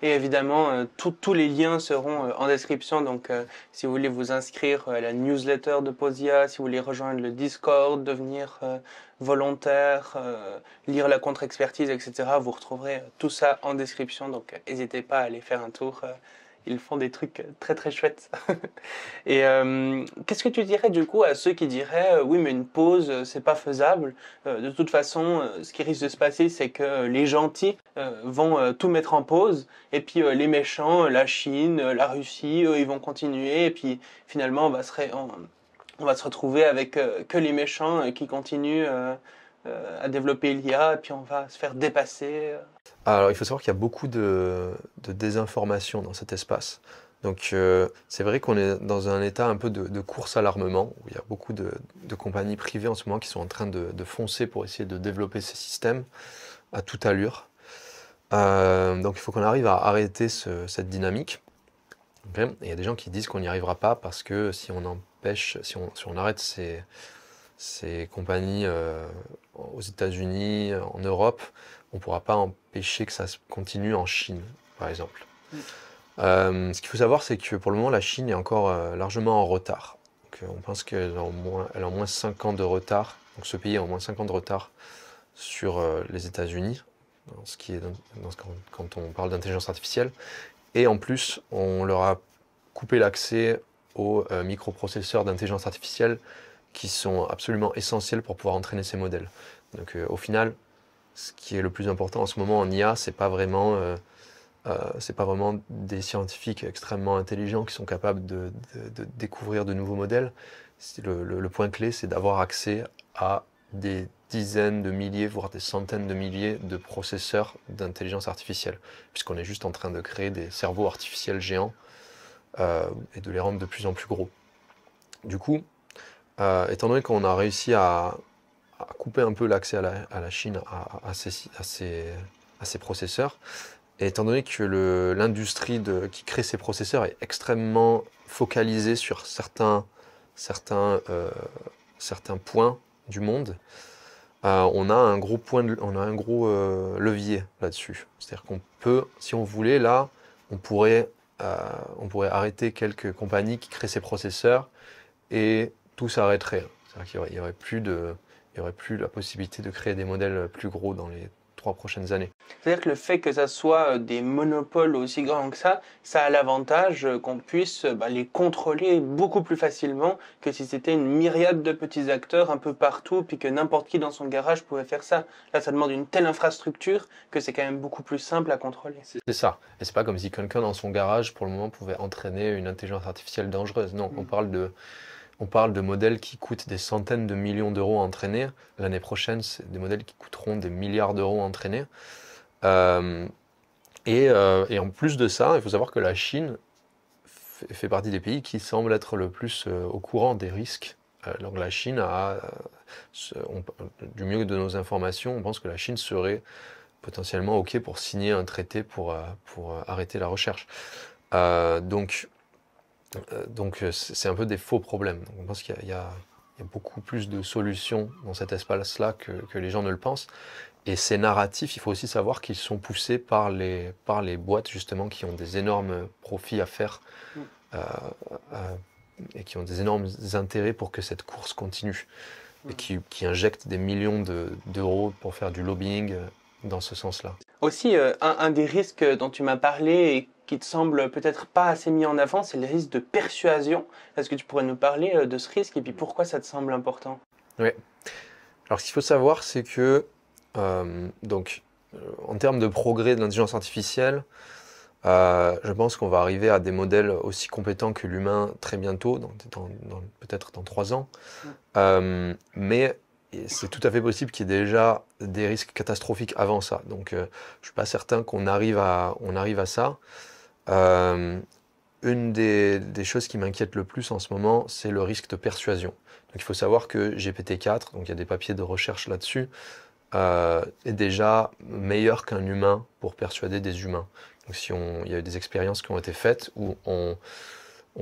Et évidemment, euh, tous les liens seront euh, en description. Donc, euh, si vous voulez vous inscrire à la newsletter de Posia, si vous voulez rejoindre le Discord, devenir volontaire, lire la contre-expertise, etc., vous retrouverez tout ça en description. Donc, n'hésitez pas à aller faire un tour ils font des trucs très très chouettes. et euh, qu'est-ce que tu dirais du coup à ceux qui diraient euh, oui mais une pause euh, c'est pas faisable. de toute façon, ce qui risque de se passer c'est que les gentils vont tout mettre en pause et puis les méchants, la Chine, la Russie, eux ils vont continuer et puis finalement on va on va se retrouver avec que les méchants qui continuent euh, à développer l'IA et puis on va se faire dépasser. Euh. Alors il faut savoir qu'il y a beaucoup de, désinformation dans cet espace. Donc euh, c'est vrai qu'on est dans un état un peu de, course à l'armement, où il y a beaucoup de, compagnies privées en ce moment qui sont en train de, foncer pour essayer de développer ces systèmes à toute allure. donc il faut qu'on arrive à arrêter cette dynamique. il y a des gens qui disent qu'on n'y arrivera pas parce que si on empêche, si on, si on arrête ces, ces compagnies euh, aux États-Unis, en Europe, on ne pourra pas empêcher que ça continue en Chine, par exemple. Mm. Euh, ce qu'il faut savoir, c'est que pour le moment, la Chine est encore euh, largement en retard. on pense qu'elle a, au moins, 5 ans de retard. Donc ce pays a au moins 5 ans de retard sur les États-Unis, ce qui est quand on parle d'intelligence artificielle. Et en plus, on leur a coupé l'accès aux microprocesseurs d'intelligence artificielle qui sont absolument essentiels pour pouvoir entraîner ces modèles. Donc euh, au final, ce qui est le plus important en ce moment en IA, c'est pas vraiment euh, euh, c'est pas vraiment des scientifiques extrêmement intelligents qui sont capables de, découvrir de nouveaux modèles. Le, le, le point clé, c'est d'avoir accès à des dizaines de milliers, voire des centaines de milliers de processeurs d'intelligence artificielle, puisqu'on est juste en train de créer des cerveaux artificiels géants et de les rendre de plus en plus gros. Du coup, euh, étant donné qu'on a réussi à, couper un peu l'accès à, la, Chine à ces processeurs, et étant donné que l'industrie qui crée ces processeurs est extrêmement focalisée sur certains, euh, points du monde, euh, on a un gros, levier là-dessus. C'est-à-dire qu'on peut, si on voulait, là, on pourrait, on pourrait arrêter quelques compagnies qui créent ces processeurs et tout s'arrêterait. C'est-à-dire n'y aurait, plus de, y aurait plus la possibilité de créer des modèles plus gros dans les trois prochaines années. C'est-à-dire que le fait que ça soit euh, des monopoles aussi grands que ça, ça a l'avantage euh, qu'on puisse euh, bah, les contrôler beaucoup plus facilement que si c'était une myriade de petits acteurs un peu partout, puis que n'importe qui dans son garage pouvait faire ça. Là, ça demande une telle infrastructure que c'est quand même beaucoup plus simple à contrôler. C'est ça. Et c'est pas comme si quelqu'un dans son garage, pour le moment, pouvait entraîner une intelligence artificielle dangereuse. Non, on mm. parle de on parle de modèles qui coûtent des centaines de millions d'euros à entraîner. L'année prochaine, c'est des modèles qui coûteront des milliards d'euros à entraîner. Euh, euh, et, en plus de ça, il faut savoir que la Chine fait, partie des pays qui semblent être le plus euh, au courant des risques. donc la Chine a, du mieux de nos informations, on pense que la Chine serait potentiellement OK pour signer un traité pour, pour arrêter la recherche. donc euh, donc euh, c'est un peu des faux problèmes. Donc, on pense qu'il y, a beaucoup plus de solutions dans cet espace-là que, les gens ne le pensent. Et ces narratifs, il faut aussi savoir qu'ils sont poussés par les, par les boîtes justement qui ont des énormes profits à faire mm. euh, et qui ont des énormes intérêts pour que cette course continue. Et mm. qui, qui injectent des millions d'euros pour faire du lobbying dans ce sens-là. Aussi, euh, un, des risques dont tu m'as parlé et qui te semble peut-être pas assez mis en avant, c'est le risque de persuasion. Est-ce que tu pourrais nous parler euh, de ce risque et puis pourquoi ça te semble important Oui. Alors, ce qu'il faut savoir, c'est que, euh, donc, en termes de progrès de l'intelligence artificielle, je pense qu'on va arriver à des modèles aussi compétents que l'humain très bientôt, peut-être dans trois ans. mais c'est tout à fait possible qu'il y ait déjà des risques catastrophiques avant ça. Donc, euh, je ne suis pas certain qu'on arrive, à, ça. Euh, une des, choses qui m'inquiète le plus en ce moment, c'est le risque de persuasion. il faut savoir que GPT-4, donc il y a des papiers de recherche là-dessus, euh, est déjà meilleur qu'un humain pour persuader des humains. Donc, si on, il y a eu des expériences qui ont été faites où on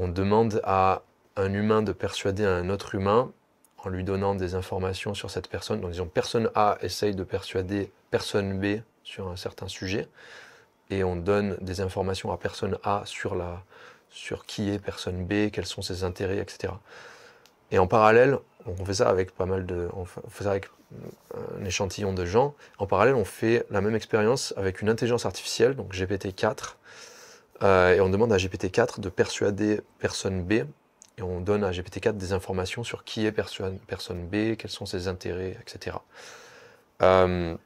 demande à un humain de persuader un autre humain en lui donnant des informations sur cette personne. Donc disons, personne A essaye de persuader personne B sur un certain sujet, et on donne des informations à personne A sur, la, sur qui est personne B, quels sont ses intérêts, etc. Et en parallèle, on fait ça avec pas mal de, on avec euh, un échantillon de gens. En parallèle, on fait la même expérience avec une intelligence artificielle, donc GPT-4, euh, et on demande à GPT-4 de persuader personne B et on donne à GPT-4 des informations sur qui est personne, personne B, quels sont ses intérêts, etc. Euh,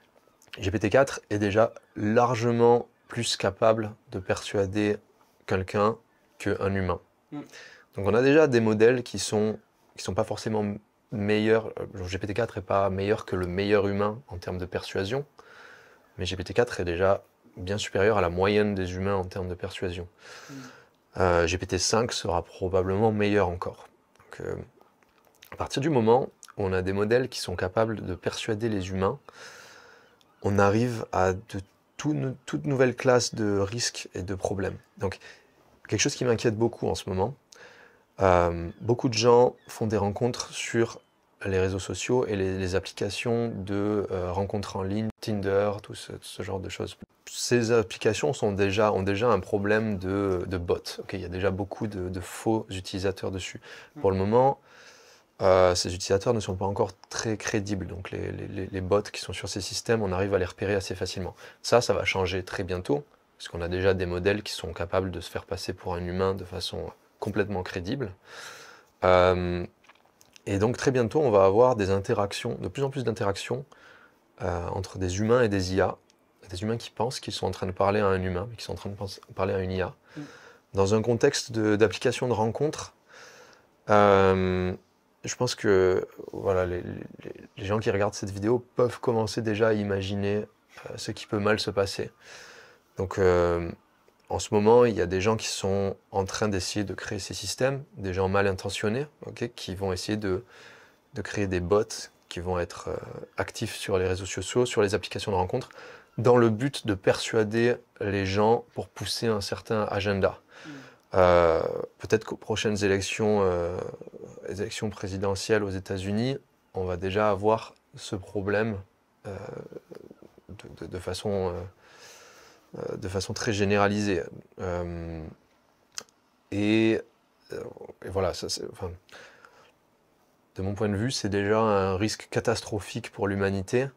GPT-4 est déjà largement plus capable de persuader quelqu'un qu'un humain. Mm. Donc on a déjà des modèles qui sont qui sont pas forcément meilleurs. Euh, GPT-4 n'est pas meilleur que le meilleur humain en termes de persuasion, mais GPT-4 est déjà bien supérieur à la moyenne des humains en termes de persuasion. Mm. Euh, GPT-5 sera probablement meilleur encore. Euh, à partir du moment où on a des modèles qui sont capables de persuader les humains, on arrive à de toute nouvelle classe de risques et de problèmes. Donc, quelque chose qui m'inquiète beaucoup en ce moment, euh, beaucoup de gens font des rencontres sur les réseaux sociaux et les, applications de euh, rencontres en ligne, Tinder, tout ce, genre de choses. Ces applications sont déjà, ont déjà un problème de, bots. Il y a déjà beaucoup de, faux utilisateurs dessus. Mm. Pour le moment, euh, ces utilisateurs ne sont pas encore très crédibles. Donc les, bots qui sont sur ces systèmes, on arrive à les repérer assez facilement. Ça, ça va changer très bientôt, parce qu'on a déjà des modèles qui sont capables de se faire passer pour un humain de façon complètement crédible. Euh, et donc très bientôt, on va avoir des interactions, de plus en plus d'interactions euh, entre des humains et des IA. Des humains qui pensent qu'ils sont en train de parler à un humain, mais qui sont en train de parler à une IA. Mm. Dans un contexte d'application de, rencontre, euh, je pense que voilà, les, gens qui regardent cette vidéo peuvent commencer déjà à imaginer euh, ce qui peut mal se passer. Donc en ce moment, il y a des gens qui sont en train d'essayer de créer ces systèmes, des gens mal intentionnés, qui vont essayer de, créer des bots qui vont être euh, actifs sur les réseaux sociaux, sur les applications de rencontres, dans le but de persuader les gens pour pousser un certain agenda. Mm. Euh, peut-être qu'aux prochaines élections, euh, élections présidentielles aux États-Unis, on va déjà avoir ce problème de, façon euh, de façon très généralisée. Euh, euh, et, voilà, de mon point de vue, c'est déjà un risque catastrophique pour l'humanité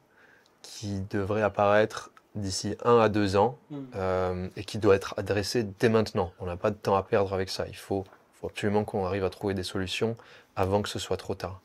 qui devrait apparaître d'ici un à deux ans mm. et qui doit être adressé dès maintenant. On n'a pas de temps à perdre avec ça. Il faut, faut absolument qu'on arrive à trouver des solutions avant que ce soit trop tard.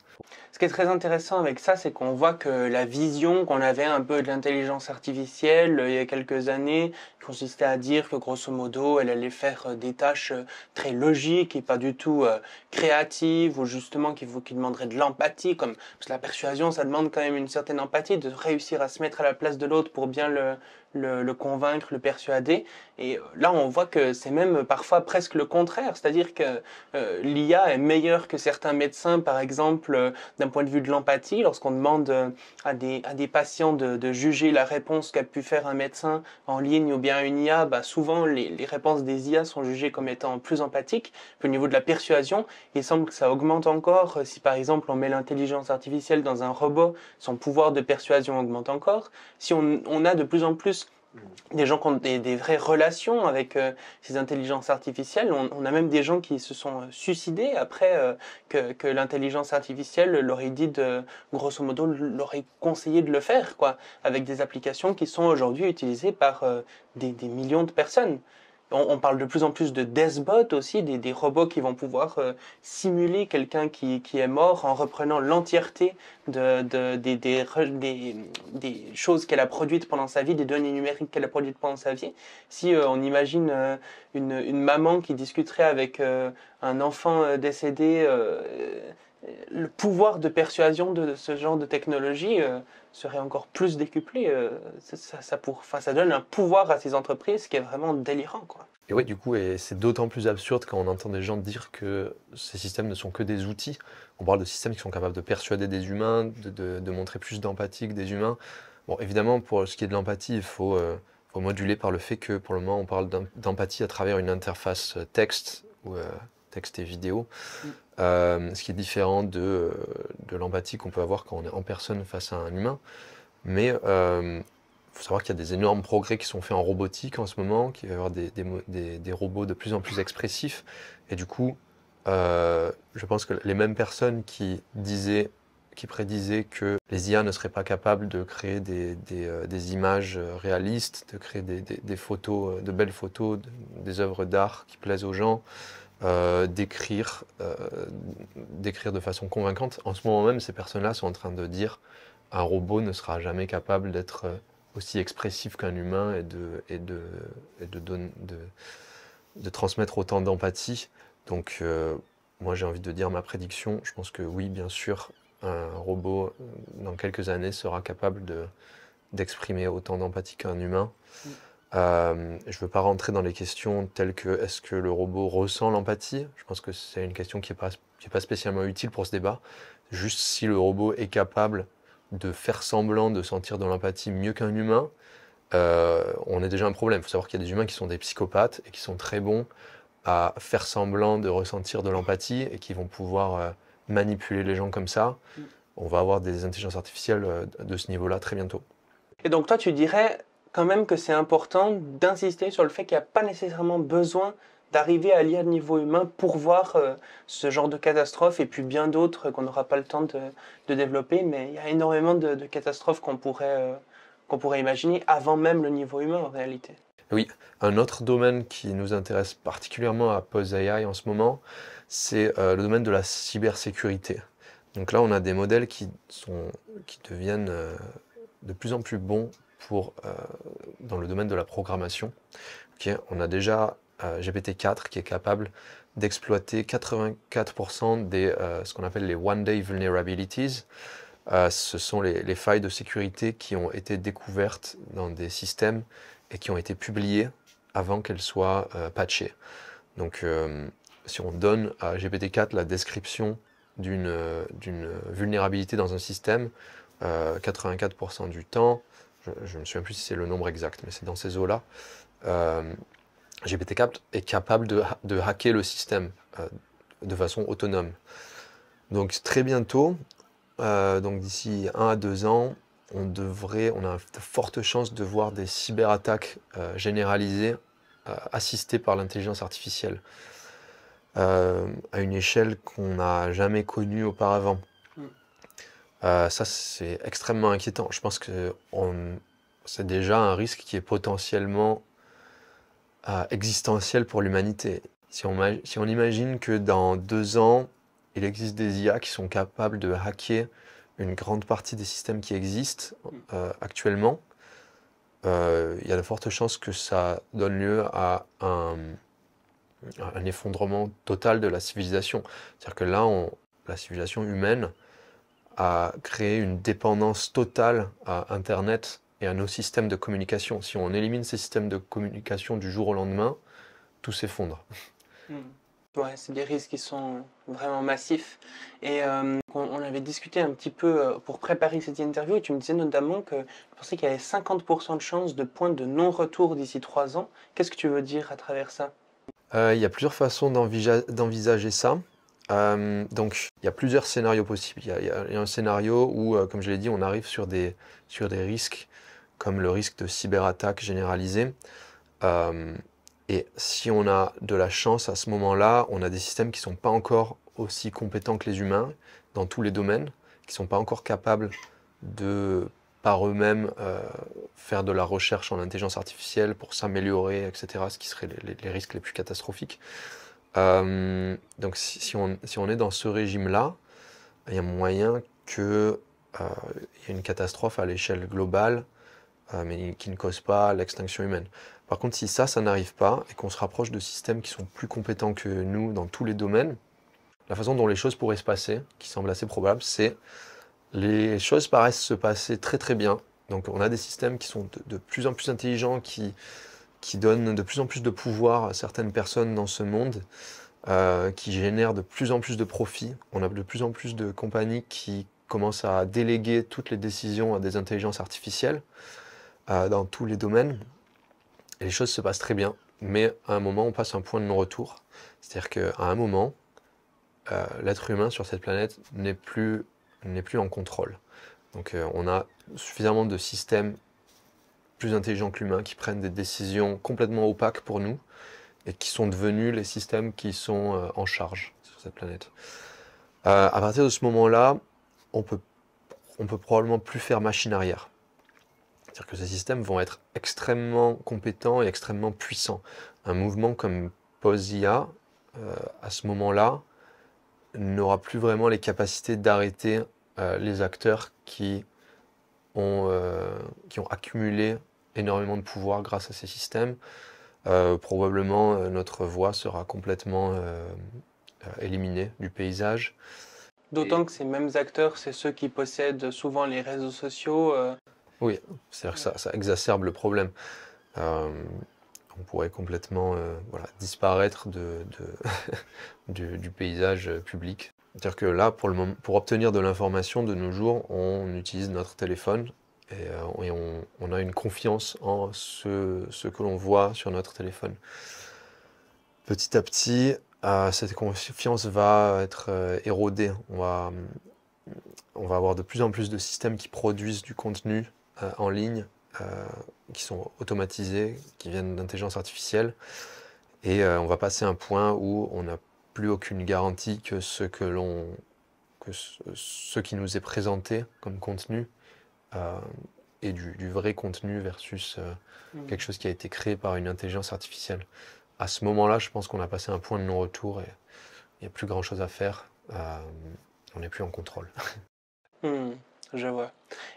Ce qui est très intéressant avec ça, c'est qu'on voit que la vision qu'on avait un peu de l'intelligence artificielle euh, il y a quelques années consistait à dire que grosso modo, elle allait faire euh, des tâches euh, très logiques et pas du tout créatives ou justement qui, qui demanderaient de l'empathie, comme parce la persuasion, ça demande quand même une certaine empathie de réussir à se mettre à la place de l'autre pour bien le, le, convaincre, le persuader. Et euh, là, on voit que c'est même parfois presque le contraire, c'est-à-dire que euh, l'IA est meilleure que certains médecins, par exemple, euh, d'un point de vue de l'empathie. Lorsqu'on demande à, des, à des patients de, juger la réponse qu'a pu faire un médecin en ligne ou bien une IA, bah, souvent les, les réponses des IA sont jugées comme étant plus empathiques. au niveau de la persuasion, il semble que ça augmente encore si par exemple on met l'intelligence artificielle dans un robot, son pouvoir de persuasion augmente encore. Si on, on a de plus en plus des gens qui ont des, vraies relations avec euh, ces intelligences artificielles. On, a même des gens qui se sont euh, suicidés après euh, que, l'intelligence artificielle leur ait dit, grosso modo, leur ait conseillé de le faire, quoi, avec des applications qui sont aujourd'hui utilisées par des, millions de personnes on, parle de plus en plus de deathbots aussi, des, robots qui vont pouvoir euh, simuler quelqu'un qui, est mort en reprenant l'entièreté de, des, choses qu'elle a produites pendant sa vie, des données numériques qu'elle a produites pendant sa vie. Si euh, on imagine euh, une, une, maman qui discuterait avec un enfant décédé le pouvoir de persuasion de ce genre de technologie euh, serait encore plus décuplé. Euh, ça, donne un pouvoir à ces entreprises qui est vraiment délirant. Quoi. Et oui, du coup, c'est d'autant plus absurde quand on entend des gens dire que ces systèmes ne sont que des outils. On parle de systèmes qui sont capables de persuader des humains, de, montrer plus d'empathie que des humains. Bon, évidemment, pour ce qui est de l'empathie, il faut, euh, moduler par le fait que pour le moment, on parle d'empathie à travers une interface texte ou texte et vidéo. Mm. Euh, ce qui est différent euh, de, l'empathie qu'on peut avoir quand on est en personne face à un humain. Mais il euh, faut savoir qu'il y a des énormes progrès qui sont faits en robotique en ce moment, qu'il va y avoir des, robots de plus en plus expressifs. Et du coup, je pense que les mêmes personnes qui disaient qui prédisaient que les IA ne seraient pas capables de créer des, images réalistes, de créer des, photos, de belles photos, des œuvres d'art qui plaisent aux gens, euh, d'écrire, euh, d'écrire de façon convaincante. En ce moment même, ces personnes-là sont en train de dire un robot ne sera jamais capable d'être euh, aussi expressif qu'un humain et de, et de, de, transmettre autant d'empathie. Donc, moi, j'ai envie de dire ma prédiction. Je pense que oui, bien sûr, un robot, dans quelques années, sera capable de, d'exprimer autant d'empathie qu'un humain. Mm. Euh, je ne veux pas rentrer dans les questions telles que est-ce que le robot ressent l'empathie Je pense que c'est une question qui n'est pas, spécialement utile pour ce débat. Juste si le robot est capable de faire semblant de sentir de l'empathie mieux qu'un humain, euh, on est déjà un problème. Il faut savoir qu'il y a des humains qui sont des psychopathes et qui sont très bons à faire semblant de ressentir de l'empathie et qui vont pouvoir euh, manipuler les gens comme ça. Mm. On va avoir des intelligences artificielles de ce niveau-là très bientôt. Et donc toi, tu dirais, quand même que c'est important d'insister sur le fait qu'il n'y a pas nécessairement besoin d'arriver à lire le niveau humain pour voir euh, ce genre de catastrophe et puis bien d'autres qu'on n'aura pas le temps de, développer. Mais il y a énormément de, catastrophes qu'on pourrait, euh, qu'on pourrait imaginer avant même le niveau humain en réalité. Oui, un autre domaine qui nous intéresse particulièrement à pose AI en ce moment, c'est euh, le domaine de la cybersécurité. Donc là, on a des modèles qui, sont, qui deviennent de plus en plus bons pour, euh, dans le domaine de la programmation. on a déjà euh, GPT-4 qui est capable d'exploiter 84% des euh, ce qu'on appelle les one-day vulnerabilities. ce sont les, les, failles de sécurité qui ont été découvertes dans des systèmes et qui ont été publiées avant qu'elles soient patchées. Donc, si on donne à GPT-4 la description d'une vulnérabilité dans un système, 84% du temps, je ne me souviens plus si c'est le nombre exact, mais c'est dans ces eaux-là, euh, GPT-4 est capable de, hacker le système euh, de façon autonome. Donc très bientôt, euh, donc d'ici un à deux ans, on devrait, on a de fortes chances de voir des cyberattaques généralisées assistées par l'intelligence artificielle à une échelle qu'on n'a jamais connue auparavant. Euh, ça, c'est extrêmement inquiétant. Je pense que c'est déjà un risque qui est potentiellement euh, existentiel pour l'humanité. Si on, imagine que dans deux ans, il existe des IA qui sont capables de hacker une grande partie des systèmes qui existent euh, actuellement, il y a de fortes chances que ça donne lieu à un, effondrement total de la civilisation. C'est-à-dire que là, on, la civilisation humaine, à créer une dépendance totale à Internet et à nos systèmes de communication. Si on élimine ces systèmes de communication du jour au lendemain, tout s'effondre. Oui, hmm. Ouais, c'est des risques qui sont vraiment massifs. Et euh, on, avait discuté un petit peu euh, pour préparer cette interview, et tu me disais notamment que tu pensais qu'il y avait 50% de chances de point de non-retour d'ici trois ans. Qu'est-ce que tu veux dire à travers ça euh, Il y a plusieurs façons d'envisager ça. Euh, donc, il y a plusieurs scénarios possibles. Il y, a un scénario où, euh, comme je l'ai dit, on arrive sur des, sur des risques, comme le risque de cyberattaque généralisée. Euh, et si on a de la chance à ce moment-là, on a des systèmes qui ne sont pas encore aussi compétents que les humains dans tous les domaines, qui ne sont pas encore capables de, par eux-mêmes, faire de la recherche en intelligence artificielle pour s'améliorer, etc., ce qui serait les risques les plus catastrophiques. Euh, donc si, on, si, on, est dans ce régime-là, il y a moyen qu'il euh, y ait une catastrophe à l'échelle globale, euh, mais qui ne cause pas l'extinction humaine. Par contre, si ça, ça n'arrive pas, et qu'on se rapproche de systèmes qui sont plus compétents que nous dans tous les domaines, la façon dont les choses pourraient se passer, qui semble assez probable, c'est les choses paraissent se passer très très bien. Donc on a des systèmes qui sont de plus en plus intelligents, qui qui donne de plus en plus de pouvoir à certaines personnes dans ce monde, euh, qui génère de plus en plus de profits. On a de plus en plus de compagnies qui commencent à déléguer toutes les décisions à des intelligences artificielles euh, dans tous les domaines. Et les choses se passent très bien, mais à un moment, on passe un point de non-retour. C'est-à-dire qu'à un moment, euh, l'être humain sur cette planète n'est plus, plus en contrôle. Donc on a suffisamment de systèmes plus intelligents que l'humain, qui prennent des décisions complètement opaques pour nous et qui sont devenus les systèmes qui sont euh, en charge sur cette planète. Euh, à partir de ce moment-là, on peut, on peut probablement plus faire machine arrière. C'est-à-dire que ces systèmes vont être extrêmement compétents et extrêmement puissants. Un mouvement comme POSIA, euh, à ce moment-là, n'aura plus vraiment les capacités d'arrêter les acteurs qui ont, qui ont accumulé énormément de pouvoir grâce à ces systèmes. Euh, probablement euh, notre voix sera complètement euh, éliminée du paysage. D'autant que ces mêmes acteurs, c'est ceux qui possèdent souvent les réseaux sociaux. Oui, c'est-à-dire que ça, exacerbe le problème. on pourrait complètement voilà, disparaître de, du, du paysage public. C'est-à-dire que là, pour, le moment, pour obtenir de l'information de nos jours, on utilise notre téléphone et, euh, on, a une confiance en ce, que l'on voit sur notre téléphone. Petit à petit, euh, cette confiance va être euh, érodée. On va, avoir de plus en plus de systèmes qui produisent du contenu en ligne, qui sont automatisés, qui viennent d'intelligence artificielle. Et on va passer à un point où on n'a plus aucune garantie que ce que l'on ce qui nous est présenté comme contenu euh, et du, vrai contenu versus euh, mm. quelque chose qui a été créé par une intelligence artificielle. À ce moment-là, je pense qu'on a passé un point de non-retour et il n'y a plus grand-chose à faire. Euh, on n'est plus en contrôle. Hmm, je vois.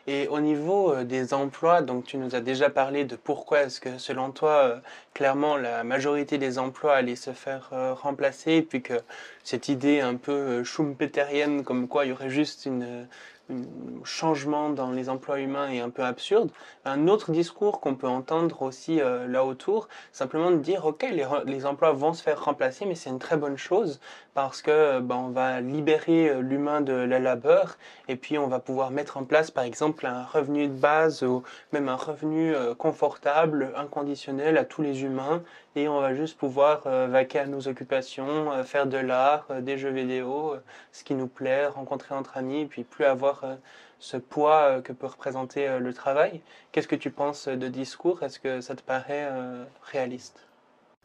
Et au niveau des emplois, donc tu nous as déjà parlé de pourquoi est-ce que selon toi, clairement, la majorité des emplois allaient se faire remplacer, et puis que cette idée un peu schumpeterienne comme quoi il y aurait juste une, euh, changement dans les emplois humains est un peu absurde, un autre discours qu'on peut entendre aussi euh, là autour, simplement de dire ok les, emplois vont se faire remplacer, mais c'est une très bonne chose parce que euh, bah, on va libérer l'humain de la labeur et puis on va pouvoir mettre en place par exemple un revenu de base ou même un revenu confortable, inconditionnel à tous les humains et on va juste pouvoir euh, vaquer à nos occupations, euh, faire de l'art, euh, des jeux vidéo, ce qui nous plaît, rencontrer entre amis, et puis plus avoir ce poids que peut représenter le travail. Qu'est-ce que tu penses de discours Est-ce que ça te paraît réaliste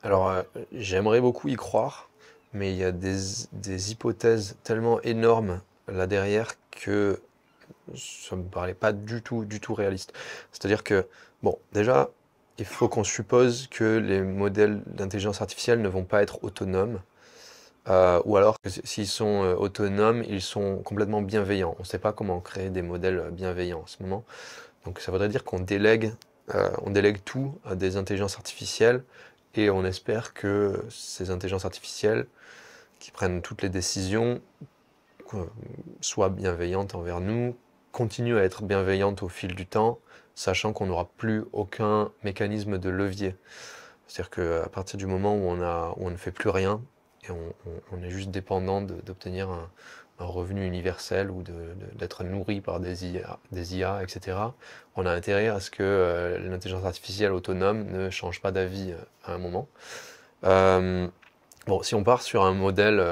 Alors, j'aimerais beaucoup y croire, mais il y a des, hypothèses tellement énormes là derrière que ça me paraît pas du tout, du tout réaliste. C'est-à-dire que, bon, déjà, il faut qu'on suppose que les modèles d'intelligence artificielle ne vont pas être autonomes, euh, ou alors que s'ils sont euh, autonomes, ils sont complètement bienveillants. On ne sait pas comment créer des modèles euh, bienveillants en ce moment. Donc ça voudrait dire qu'on délègue, on délègue tout à des intelligences artificielles, et on espère que ces intelligences artificielles qui prennent toutes les décisions soient bienveillantes envers nous, continuent à être bienveillantes au fil du temps, sachant qu'on n'aura plus aucun mécanisme de levier. C'est-à-dire qu'à partir du moment où on, ne fait plus rien, et on, est juste dépendant d'obtenir un, revenu universel ou d'être nourri par des IA, etc., on a intérêt à ce que euh, l'intelligence artificielle autonome ne change pas d'avis euh, à un moment. Euh, bon, si on part sur un modèle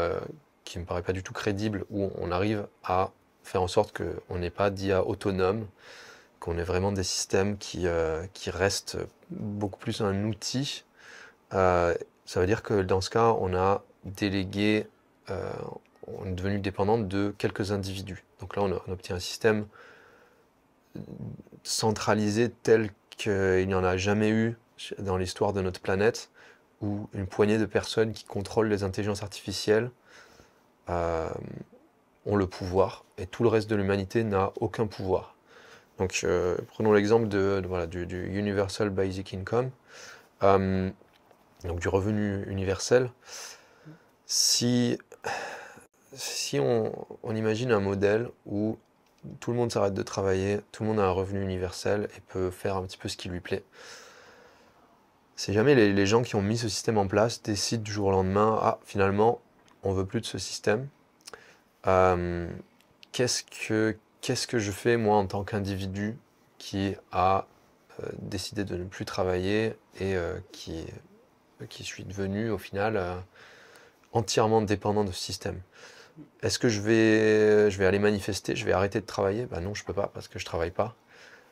qui ne me paraît pas du tout crédible, où on arrive à faire en sorte qu'on n'ait pas d'IA autonome, qu'on est vraiment des systèmes qui, euh, restent beaucoup plus un outil. Euh, ça veut dire que dans ce cas, on a délégué, euh, on est devenu dépendant de quelques individus. Donc là, on, obtient un système centralisé tel qu'il n'y en a jamais eu dans l'histoire de notre planète, où une poignée de personnes qui contrôlent les intelligences artificielles ont le pouvoir, et tout le reste de l'humanité n'a aucun pouvoir. Donc, euh, prenons l'exemple de, du, Universal Basic Income, euh, donc du revenu universel. Si, si on, imagine un modèle où tout le monde s'arrête de travailler, tout le monde a un revenu universel et peut faire un petit peu ce qui lui plaît, c'est jamais les, gens qui ont mis ce système en place décident du jour au lendemain, ah, finalement, on veut plus de ce système, euh, qu'est-ce que qu'est-ce que je fais moi en tant qu'individu qui a euh, décidé de ne plus travailler et euh, qui, euh, qui suis devenu au final entièrement dépendant de ce système Est-ce que je vais, je vais aller manifester Je vais arrêter de travailler ben non, je ne peux pas parce que je ne travaille pas.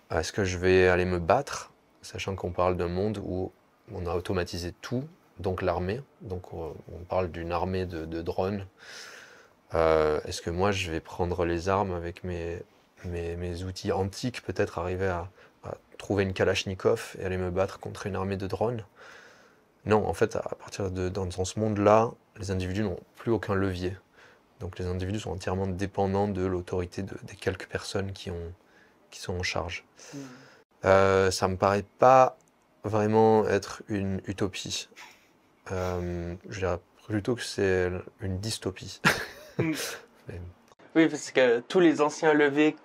Est-ce que je vais aller me battre Sachant qu'on parle d'un monde où on a automatisé tout, donc l'armée. Donc on parle d'une armée de drones euh, est-ce que moi je vais prendre les armes avec mes, outils antiques, peut-être arriver à, trouver une Kalachnikov et aller me battre contre une armée de drones Non, en fait, à partir de dans, ce monde-là, les individus n'ont plus aucun levier. Donc les individus sont entièrement dépendants de l'autorité des quelques personnes qui, sont en charge. Hmm. Euh, ça me paraît pas vraiment être une utopie. Euh, je dirais plutôt que c'est une dystopie. Mm. Oui, parce que tous les anciens leviers,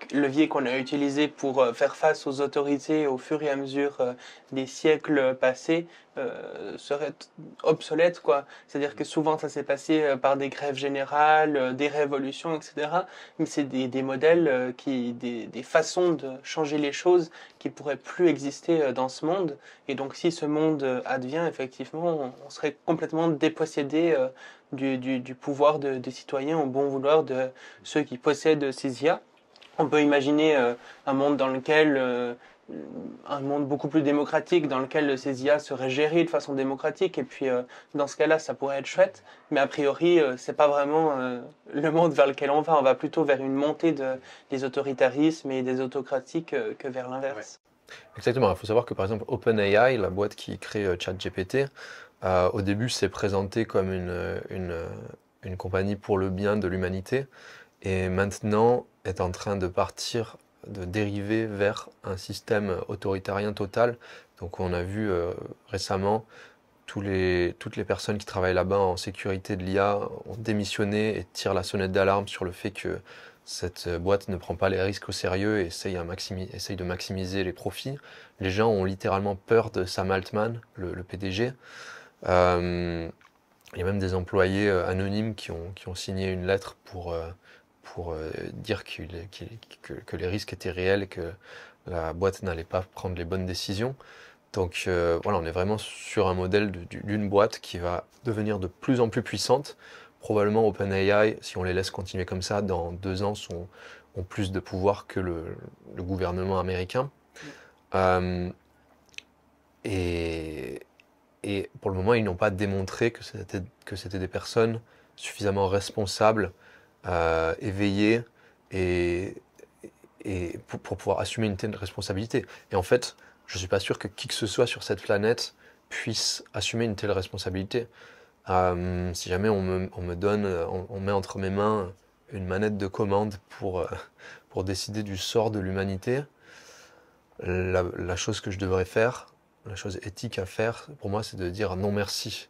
qu'on a utilisés pour euh, faire face aux autorités au fur et à mesure euh, des siècles passés euh, seraient obsolètes, quoi. C'est-à-dire que souvent ça s'est passé par des grèves générales, des révolutions, etc. Mais c'est des, modèles qui, des, des, façons de changer les choses qui pourraient plus exister dans ce monde. Et donc si ce monde advient, effectivement, on serait complètement dépossédé du, pouvoir des citoyens au bon vouloir de ceux qui possèdent ces IA. On peut imaginer euh, un monde dans lequel euh, un monde beaucoup plus démocratique dans lequel ces IA seraient gérées de façon démocratique et puis euh, dans ce cas-là ça pourrait être chouette mais a priori c'est pas vraiment le monde vers lequel on va on va plutôt vers une montée de, des autoritarismes et des autocratiques que vers l'inverse Exactement, il faut savoir que par exemple OpenAI, la boîte qui crée ChatGPT, euh, au début, c'est présenté comme une, une, compagnie pour le bien de l'humanité, et maintenant est en train de partir, de dériver vers un système autoritarien total. Donc on a vu euh, récemment les, toutes les personnes qui travaillent là-bas en sécurité de l'IA ont démissionné et tirent la sonnette d'alarme sur le fait que cette boîte ne prend pas les risques au sérieux et essaye, de maximiser les profits. Les gens ont littéralement peur de Sam Altman, le PDG il euh, y a même des employés euh, anonymes qui ont, qui ont signé une lettre pour, euh, pour dire que, les risques étaient réels, que la boîte n'allait pas prendre les bonnes décisions. Donc voilà, on est vraiment sur un modèle d'une boîte qui va devenir de plus en plus puissante. Probablement OpenAI, si on les laisse continuer comme ça, dans deux ans, sont, ont plus de pouvoir que le, gouvernement américain. et, et pour le moment, ils n'ont pas démontré que c'était, que c'était des personnes suffisamment responsables, euh, éveillées et, et pour, pouvoir assumer une telle responsabilité. Et en fait, je ne suis pas sûr que qui que ce soit sur cette planète puisse assumer une telle responsabilité. Euh, si jamais on me, donne, on, met entre mes mains une manette de commande pour, pour décider du sort de l'humanité, la, la, chose que je devrais faire, la chose éthique à faire, pour moi, c'est de dire non merci.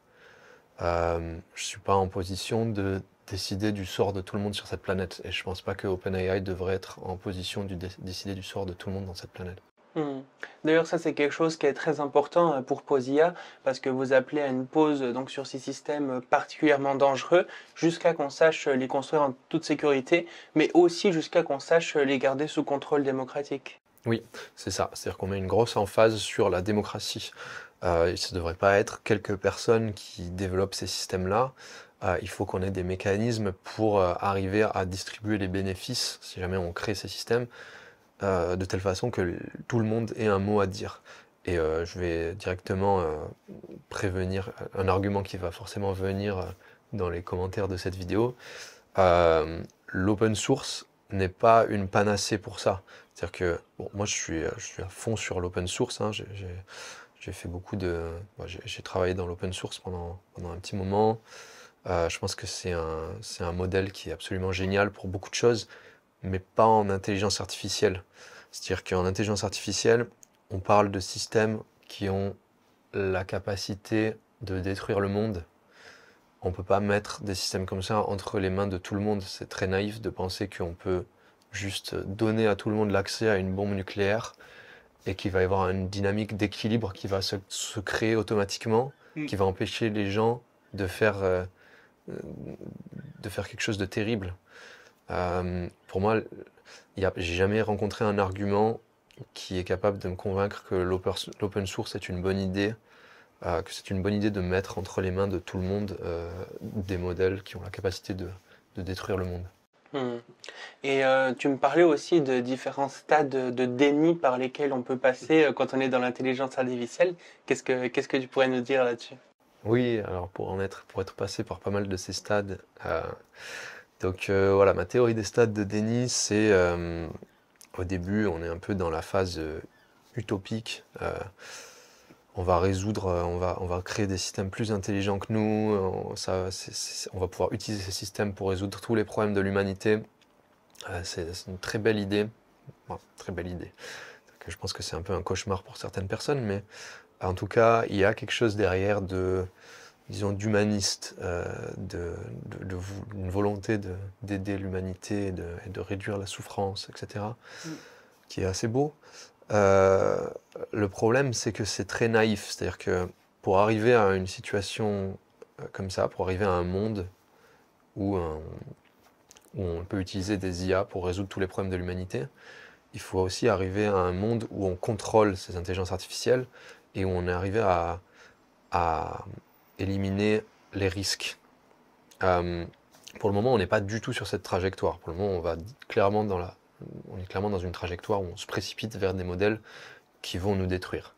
Euh, je ne suis pas en position de décider du sort de tout le monde sur cette planète. Et je ne pense pas que OpenAI devrait être en position de décider du sort de tout le monde dans cette planète. Hmm. D'ailleurs, ça c'est quelque chose qui est très important euh, pour POSIA parce que vous appelez à une pause euh, donc sur ces systèmes particulièrement dangereux jusqu'à qu'on sache les construire en toute sécurité, mais aussi jusqu'à qu'on sache les garder sous contrôle démocratique. Oui, c'est ça. C'est-à-dire qu'on met une grosse emphase sur la démocratie. Euh, ça ne devrait pas être quelques personnes qui développent ces systèmes-là. Euh, il faut qu'on ait des mécanismes pour euh, arriver à distribuer les bénéfices, si jamais on crée ces systèmes, euh, de telle façon que tout le monde ait un mot à dire. Et je vais directement prévenir un argument qui va forcément venir dans les commentaires de cette vidéo. L'open source n'est pas une panacée pour ça. C'est-à-dire que bon, moi, je suis, euh, je suis à fond sur l'open source. Hein. j'ai fait beaucoup de. j'ai travaillé dans l'open source pendant, pendant un petit moment. Euh, je pense que c'est un, un, modèle qui est absolument génial pour beaucoup de choses, mais pas en intelligence artificielle. C'est-à-dire qu'en intelligence artificielle, on parle de systèmes qui ont la capacité de détruire le monde. On ne peut pas mettre des systèmes comme ça entre les mains de tout le monde. C'est très naïf de penser qu'on peut juste donner à tout le monde l'accès à une bombe nucléaire et qu'il va y avoir une dynamique d'équilibre qui va se, créer automatiquement, mm. qui va empêcher les gens de faire, euh, euh, de faire quelque chose de terrible. Euh, pour moi, j'ai jamais rencontré un argument qui est capable de me convaincre que l'open source est une bonne idée, que c'est une bonne idée de mettre entre les mains de tout le monde des modèles qui ont la capacité de détruire le monde. Et euh, tu me parlais aussi de différents stades de déni par lesquels on peut passer euh, quand on est dans l'intelligence artificielle. Qu'est-ce que, qu'est-ce que tu pourrais nous dire là-dessus Oui, alors pour en être, pour être passé par pas mal de ces stades, euh, donc voilà, ma théorie des stades de déni, c'est au début, on est un peu dans la phase utopique on va résoudre, euh, on va, on va créer des systèmes plus intelligents que nous, on, euh, ça, on va pouvoir utiliser ces systèmes pour résoudre tous les problèmes de l'humanité. Euh, c'est une très belle idée, très belle idée. je pense que c'est un peu un cauchemar pour certaines personnes, mais en tout cas, il y a quelque chose derrière de, disons, d'humaniste, de, de, une volonté d'aider l'humanité et, de, réduire la souffrance, etc., mm. qui est assez beau. Euh, le problème, c'est que c'est très naïf. C'est-à-dire que pour arriver à une situation euh, comme ça, pour arriver à un monde où, euh, on peut utiliser des IA pour résoudre tous les problèmes de l'humanité, il faut aussi arriver à un monde où on contrôle ces intelligences artificielles et où on est arrivé à, éliminer les risques. pour le moment, on n'est pas du tout sur cette trajectoire. Pour le moment, on va clairement dans la on est clairement dans une trajectoire où on se précipite vers des modèles qui vont nous détruire.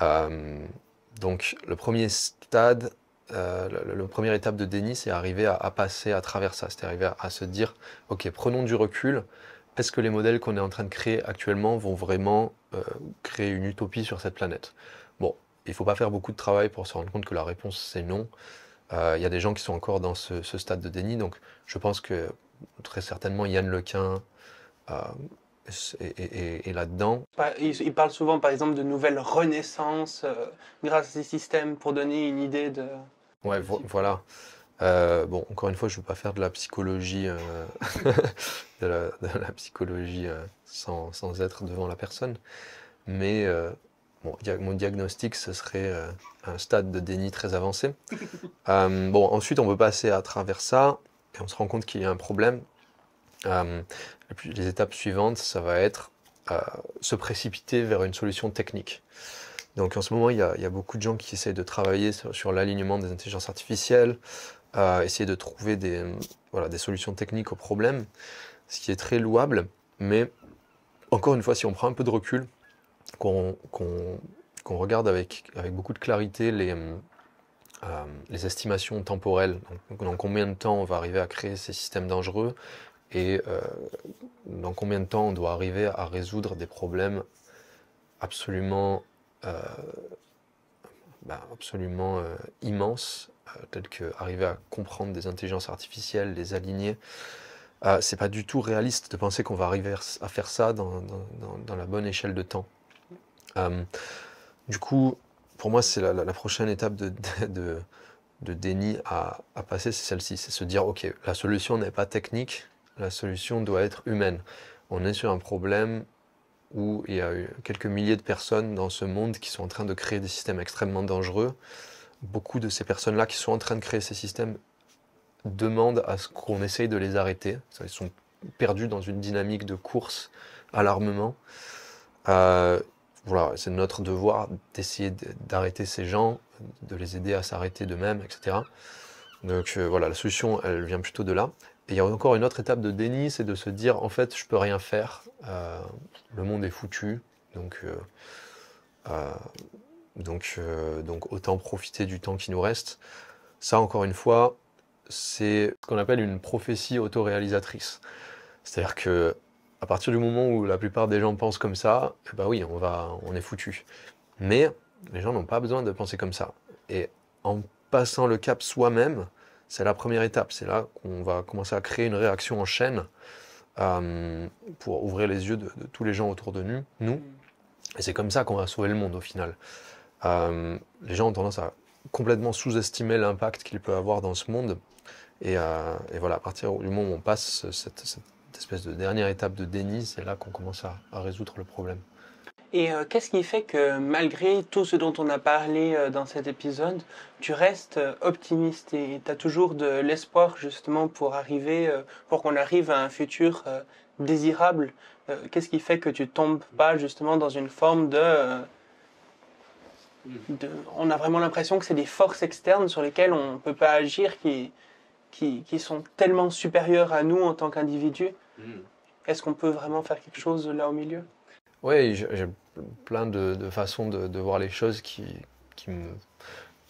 Euh, donc le premier stade, euh, la, première étape de déni, c'est arriver à, passer à travers ça, c'est arriver à, se dire, ok, prenons du recul, est-ce que les modèles qu'on est en train de créer actuellement vont vraiment euh, créer une utopie sur cette planète Bon, il ne faut pas faire beaucoup de travail pour se rendre compte que la réponse c'est non. Euh, il y a des gens qui sont encore dans ce stade de déni, donc je pense que très certainement Yann Lequin, euh, et, là-dedans. Il parle souvent, par exemple, de nouvelles renaissances euh, grâce à ces systèmes pour donner une idée de. Ouais, voilà. Euh, bon, encore une fois, je ne veux pas faire de la psychologie, de, la, psychologie sans, être devant la personne, mais mon diagnostic, ce serait un stade de déni très avancé. bon, ensuite, on peut passer à travers ça et on se rend compte qu'il y a un problème. Euh, les étapes suivantes, ça va être euh, se précipiter vers une solution technique. Donc en ce moment, il y a, beaucoup de gens qui essayent de travailler sur, l'alignement des intelligences artificielles, euh, essayer de trouver des, solutions techniques aux problèmes, ce qui est très louable. Mais encore une fois, si on prend un peu de recul, qu'on regarde avec, beaucoup de clarté les, estimations temporelles, dans combien de temps on va arriver à créer ces systèmes dangereux, et euh, dans combien de temps on doit arriver à résoudre des problèmes absolument, euh, bah, absolument euh, immenses, tels que arriver à comprendre des intelligences artificielles, les aligner. c'est pas du tout réaliste de penser qu'on va arriver à faire ça dans, la bonne échelle de temps. du coup, pour moi, c'est la, prochaine étape de, déni à passer, c'est celle-ci. C'est se dire, OK, la solution n'est pas technique, la solution doit être humaine. On est sur un problème où il y a quelques milliers de personnes dans ce monde qui sont en train de créer des systèmes extrêmement dangereux. Beaucoup de ces personnes-là qui sont en train de créer ces systèmes demandent à ce qu'on essaye de les arrêter. Ils sont perdus dans une dynamique de course à l'armement. Euh, voilà, c'est notre devoir d'essayer d'arrêter ces gens, de les aider à s'arrêter d'eux-mêmes, etc. Donc euh, voilà, la solution, elle vient plutôt de là. Et il y a encore une autre étape de déni, c'est de se dire en fait je peux rien faire, euh, le monde est foutu, donc, euh, euh, donc, donc autant profiter du temps qui nous reste. Ça encore une fois, c'est ce qu'on appelle une prophétie autoréalisatrice. C'est-à-dire que à partir du moment où la plupart des gens pensent comme ça, bah oui, on, va, on est foutu. Mais les gens n'ont pas besoin de penser comme ça. Et en passant le cap soi-même, c'est la première étape, c'est là qu'on va commencer à créer une réaction en chaîne euh, pour ouvrir les yeux de, tous les gens autour de nous. nous. Mm. Et c'est comme ça qu'on va sauver le monde au final. Euh, les gens ont tendance à complètement sous-estimer l'impact qu'il peut avoir dans ce monde. Et, euh, voilà, à partir du moment où on passe cette, espèce de dernière étape de déni, c'est là qu'on commence à résoudre le problème. Et euh, qu'est-ce qui fait que malgré tout ce dont on a parlé euh, dans cet épisode, tu restes euh, optimiste et tu as toujours de l'espoir justement pour arriver, pour qu'on arrive à un futur désirable Qu'est-ce qui fait que tu tombes pas justement dans une forme de... on a vraiment l'impression que c'est des forces externes sur lesquelles on ne peut pas agir qui, qui, qui, sont tellement supérieures à nous en tant qu'individus. Mm. Est-ce qu'on peut vraiment faire quelque chose là au milieu oui, j'ai plein de, façons de, voir les choses qui, qui, me,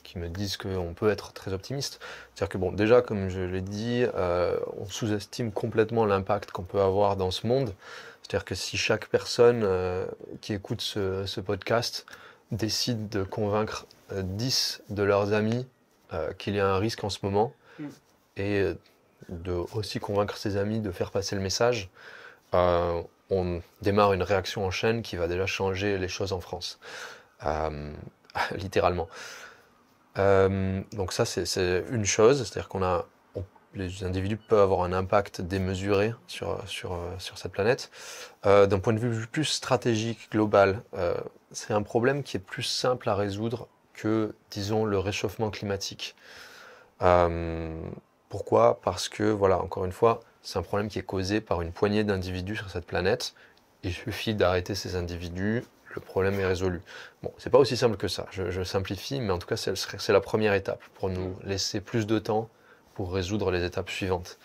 qui me disent qu'on peut être très optimiste. C'est-à-dire que, bon, déjà, comme je l'ai dit, euh, on sous-estime complètement l'impact qu'on peut avoir dans ce monde. C'est-à-dire que si chaque personne euh, qui écoute ce, podcast décide de convaincre 10 euh, de leurs amis qu'il y a un risque en ce moment, mm. et de aussi convaincre ses amis de faire passer le message, on démarre une réaction en chaîne qui va déjà changer les choses en France, euh, littéralement. Euh, donc ça, c'est une chose, c'est-à-dire qu'on a les individus peuvent avoir un impact démesuré sur, sur, euh, cette planète. D'un point de vue plus stratégique, global, c'est un problème qui est plus simple à résoudre que, disons, le réchauffement climatique. pourquoi Parce que, voilà, encore une fois, c'est un problème qui est causé par une poignée d'individus sur cette planète. Il suffit d'arrêter ces individus, le problème est résolu. Bon, c'est pas aussi simple que ça, je, simplifie, mais en tout cas, c'est la première étape pour nous laisser plus de temps pour résoudre les étapes suivantes.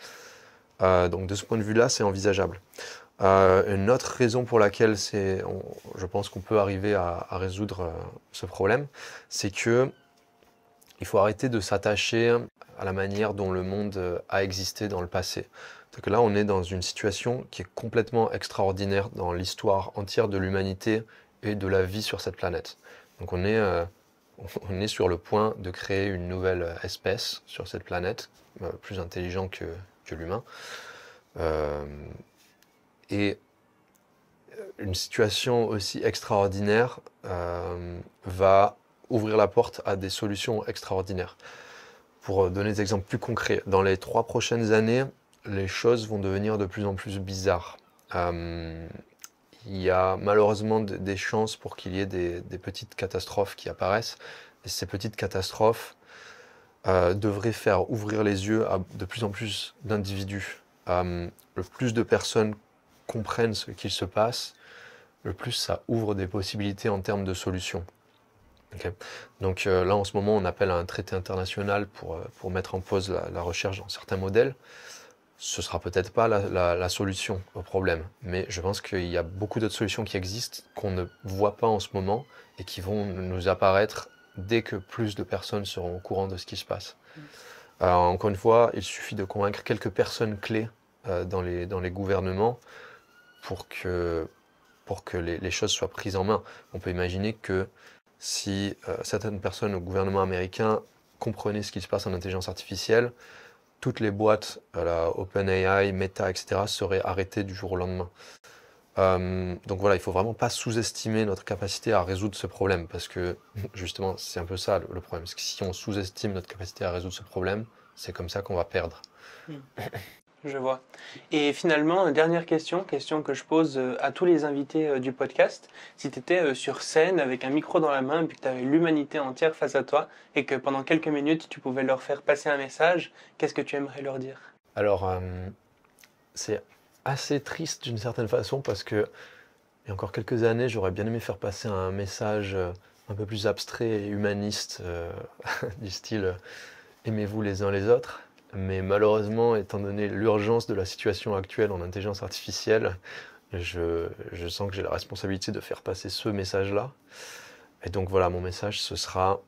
Euh, donc, de ce point de vue-là, c'est envisageable. Euh, une autre raison pour laquelle je pense qu'on peut arriver à, résoudre euh, ce problème, c'est que il faut arrêter de s'attacher à la manière dont le monde a existé dans le passé là, on est dans une situation qui est complètement extraordinaire dans l'histoire entière de l'humanité et de la vie sur cette planète. Donc on est, euh, on est sur le point de créer une nouvelle espèce sur cette planète, euh, plus intelligent que, l'humain. Euh, et une situation aussi extraordinaire va ouvrir la porte à des solutions extraordinaires. Pour donner des exemples plus concrets, dans les trois prochaines années, les choses vont devenir de plus en plus bizarres. Euh, il y a malheureusement des chances pour qu'il y ait des, petites catastrophes qui apparaissent. Et ces petites catastrophes euh, devraient faire ouvrir les yeux à de plus en plus d'individus. Euh, le plus de personnes comprennent ce qu'il se passe, le plus ça ouvre des possibilités en termes de solutions. Donc là, en ce moment, on appelle à un traité international pour, mettre en pause la recherche dans certains modèles ce sera peut-être pas la, solution au problème, mais je pense qu'il y a beaucoup d'autres solutions qui existent qu'on ne voit pas en ce moment et qui vont nous apparaître dès que plus de personnes seront au courant de ce qui se passe. Mm. Alors, encore une fois, il suffit de convaincre quelques personnes clés euh, dans, les, dans les gouvernements pour que, pour que les, choses soient prises en main. On peut imaginer que si euh, certaines personnes au gouvernement américain comprenaient ce qui se passe en intelligence artificielle, toutes les boîtes, euh, la OpenAI, Meta, etc., seraient arrêtées du jour au lendemain. Euh, donc voilà, il faut vraiment pas sous-estimer notre capacité à résoudre ce problème, parce que justement, c'est un peu ça le, problème. si on sous-estime notre capacité à résoudre ce problème, c'est comme ça qu'on va perdre. Hmm je vois. Et finalement, euh, dernière question, question que je pose euh, à tous les invités euh, du podcast. Si tu étais sur scène avec un micro dans la main, et que tu avais l'humanité entière face à toi, et que pendant quelques minutes, tu pouvais leur faire passer un message, qu'est-ce que tu aimerais leur dire Alors, c'est assez triste d'une certaine façon, parce que il y a encore quelques années, j'aurais bien aimé faire passer un message un peu plus abstrait et humaniste, du style aimez-vous les uns les autres. Mais malheureusement, étant donné l'urgence de la situation actuelle en intelligence artificielle, je, sens que j'ai la responsabilité de faire passer ce message-là. Et donc voilà, mon message, ce sera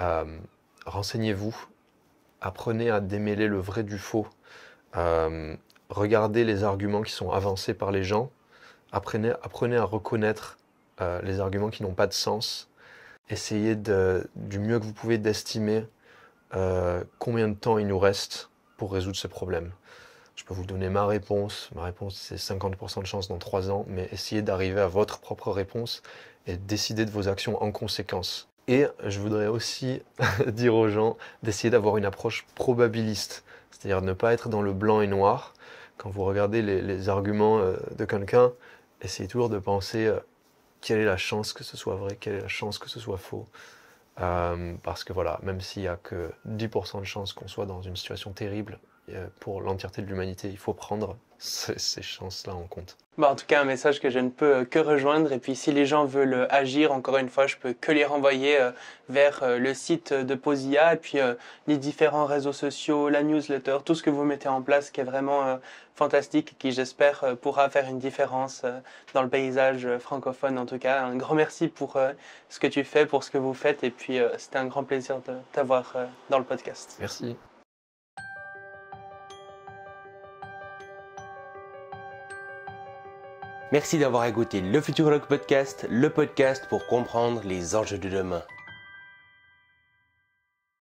euh, renseignez-vous, apprenez à démêler le vrai du faux, euh, regardez les arguments qui sont avancés par les gens, apprenez, apprenez à reconnaître euh, les arguments qui n'ont pas de sens, essayez du mieux que vous pouvez d'estimer euh, combien de temps il nous reste pour résoudre ce problème. Je peux vous donner ma réponse. Ma réponse, c'est 50% de chance dans 3 ans, mais essayez d'arriver à votre propre réponse et décidez de vos actions en conséquence. Et je voudrais aussi dire aux gens d'essayer d'avoir une approche probabiliste, c'est-à-dire ne pas être dans le blanc et noir. Quand vous regardez les, arguments euh, de quelqu'un, essayez toujours de penser euh, quelle est la chance que ce soit vrai, quelle est la chance que ce soit faux. Euh, parce que voilà, même s'il n'y a que 10% de chances qu'on soit dans une situation terrible euh, pour l'entièreté de l'humanité. Il faut prendre ces, chances-là en compte. Bah, en tout cas, un message que je ne peux euh, que rejoindre. Et puis, si les gens veulent euh, agir, encore une fois, je peux que les renvoyer vers le site de Posia et puis les différents réseaux sociaux, la newsletter, tout ce que vous mettez en place qui est vraiment fantastique et qui, j'espère, pourra faire une différence dans le paysage francophone, en tout cas. Un grand merci pour ce que tu fais, pour ce que vous faites. Et puis, c'était un grand plaisir de t'avoir dans le podcast. Merci. Merci d'avoir écouté le Futurologue Podcast, le podcast pour comprendre les enjeux de demain.